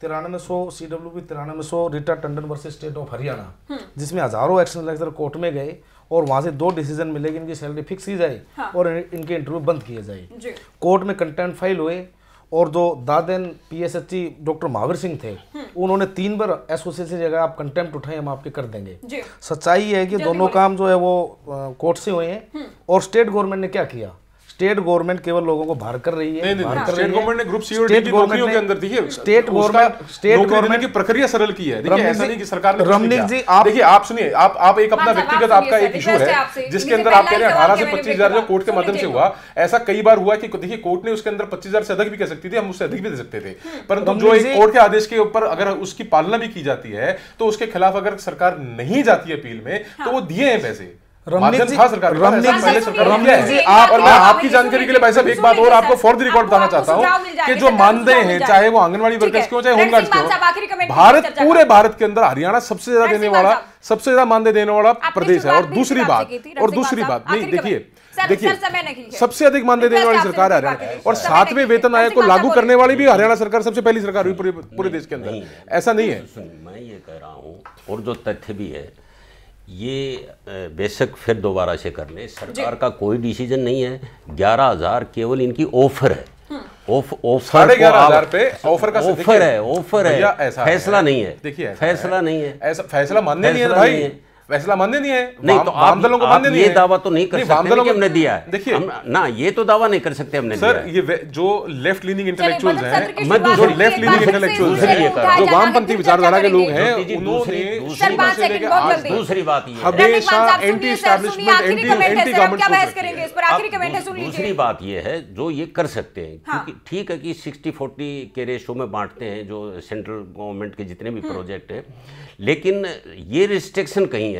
तिरानवे सौ सी डब्ल्यू पी तिरानवे सौ Rita Tandon versus state of Haryana जिसमें हजारों एक्शन लेक्चर कोर्ट में गए और वहाँ से दो डिसीजन मिले कि इनकी सैलरी फिक्स की जाए हाँ। और इनके इंटरव्यू बंद किए जाए कोर्ट में कंटेंट फाइल हुए और जो दादेन पीएसएचई डॉक्टर महावीर सिंह थे हम्म। उन्होंने तीन बार एसोसिएशन जगह आप कंटेम्प्ट उठाए हम आपके कर देंगे सच्चाई है कि दोनों काम जो है वो कोर्ट से हुए हैं हम्म। और स्टेट गवर्नमेंट ने क्या किया स्टेट गवर्नमेंट केवल लोगों को भार कर रही है स्टेट गवर्नमेंट स्टेट गवर्नमेंट की प्रक्रिया सरल की है ऐसा सरकार ने रमनीक जी देखिए आप सुनिए आप एक अपना हाँ, व्यक्तिगत आपका एक इशू है जिसके अंदर आप कह रहे हैं अठारह से पच्चीस हजार जो कोर्ट के माध्यम से हुआ ऐसा कई बार हुआ कि देखिए कोर्ट ने उसके अंदर पच्चीस हजार से अधिक भी कह सकती थी हम उससे अधिक भी दे सकते थे हम्म। परंतु जो एक कोर्ट के आदेश के ऊपर अगर उसकी पालना भी की जाती है तो उसके खिलाफ अगर सरकार नहीं जाती अपील में तो हाँ। वो दिए हैं पैसे रमनीत जी रमनीत जी आप और मैं आपकी जानकारी के लिए भाई साहब एक बात और आपको फॉर द रिकॉर्ड बताना चाहता हूँ कि जो मानदेय है चाहे वो आंगनवाड़ी वर्कर्स के हो चाहे होमगार्ड हो भारत पूरे भारत के अंदर हरियाणा सबसे ज्यादा देने वाला सबसे ज्यादा मानदेय देने वाला प्रदेश है और दूसरी बात और दूसरी बात नहीं देखिए देखिए सबसे अधिक मानदेय देने वाली सरकार हरियाणा और सातवें वेतन आयोग को लागू करने वाली भी हरियाणा सरकार सबसे पहली सरकार हुई पूरे देश के अंदर ऐसा नहीं है मैं ये कह रहा हूँ और जो तथ्य भी है ये बेशक फिर दोबारा से कर ले सरकार का कोई डिसीजन नहीं है ग्यारह हज़ार केवल इनकी ऑफर है ऑफर हम्म। पे ऑफर का ऑफर है ऑफर है फैसला नहीं है देखिए फैसला नहीं है ऐसा फैसला मानने नहीं है भाई फैसला मानने नहीं है नहीं तो आप, तो दलों को मानने नहीं है। दावा तो नहीं कर सकते कि हमने दिया है देखिए ना ये तो दावा नहीं कर सकते हमने सर ये जो लेफ्ट लीनिंग इंटेलेक्चुअल हैं जो लेफ्ट लीनिंग इंटेलेक्चुअल हैं जो वामपंथी विचारधारा के लोग हैं उन्होंने दूसरी बात ये हमेशा anti establishment anti anti government दूसरी बात ये है जो ये कर सकते हैं हाँ। क्योंकि ठीक है कि सिक्सटी फोर्टी के रेशो में बांटते हैं जो सेंट्रल गवर्नमेंट के जितने भी प्रोजेक्ट हम्म। हैं लेकिन ये रिस्ट्रिक्शन कहीं है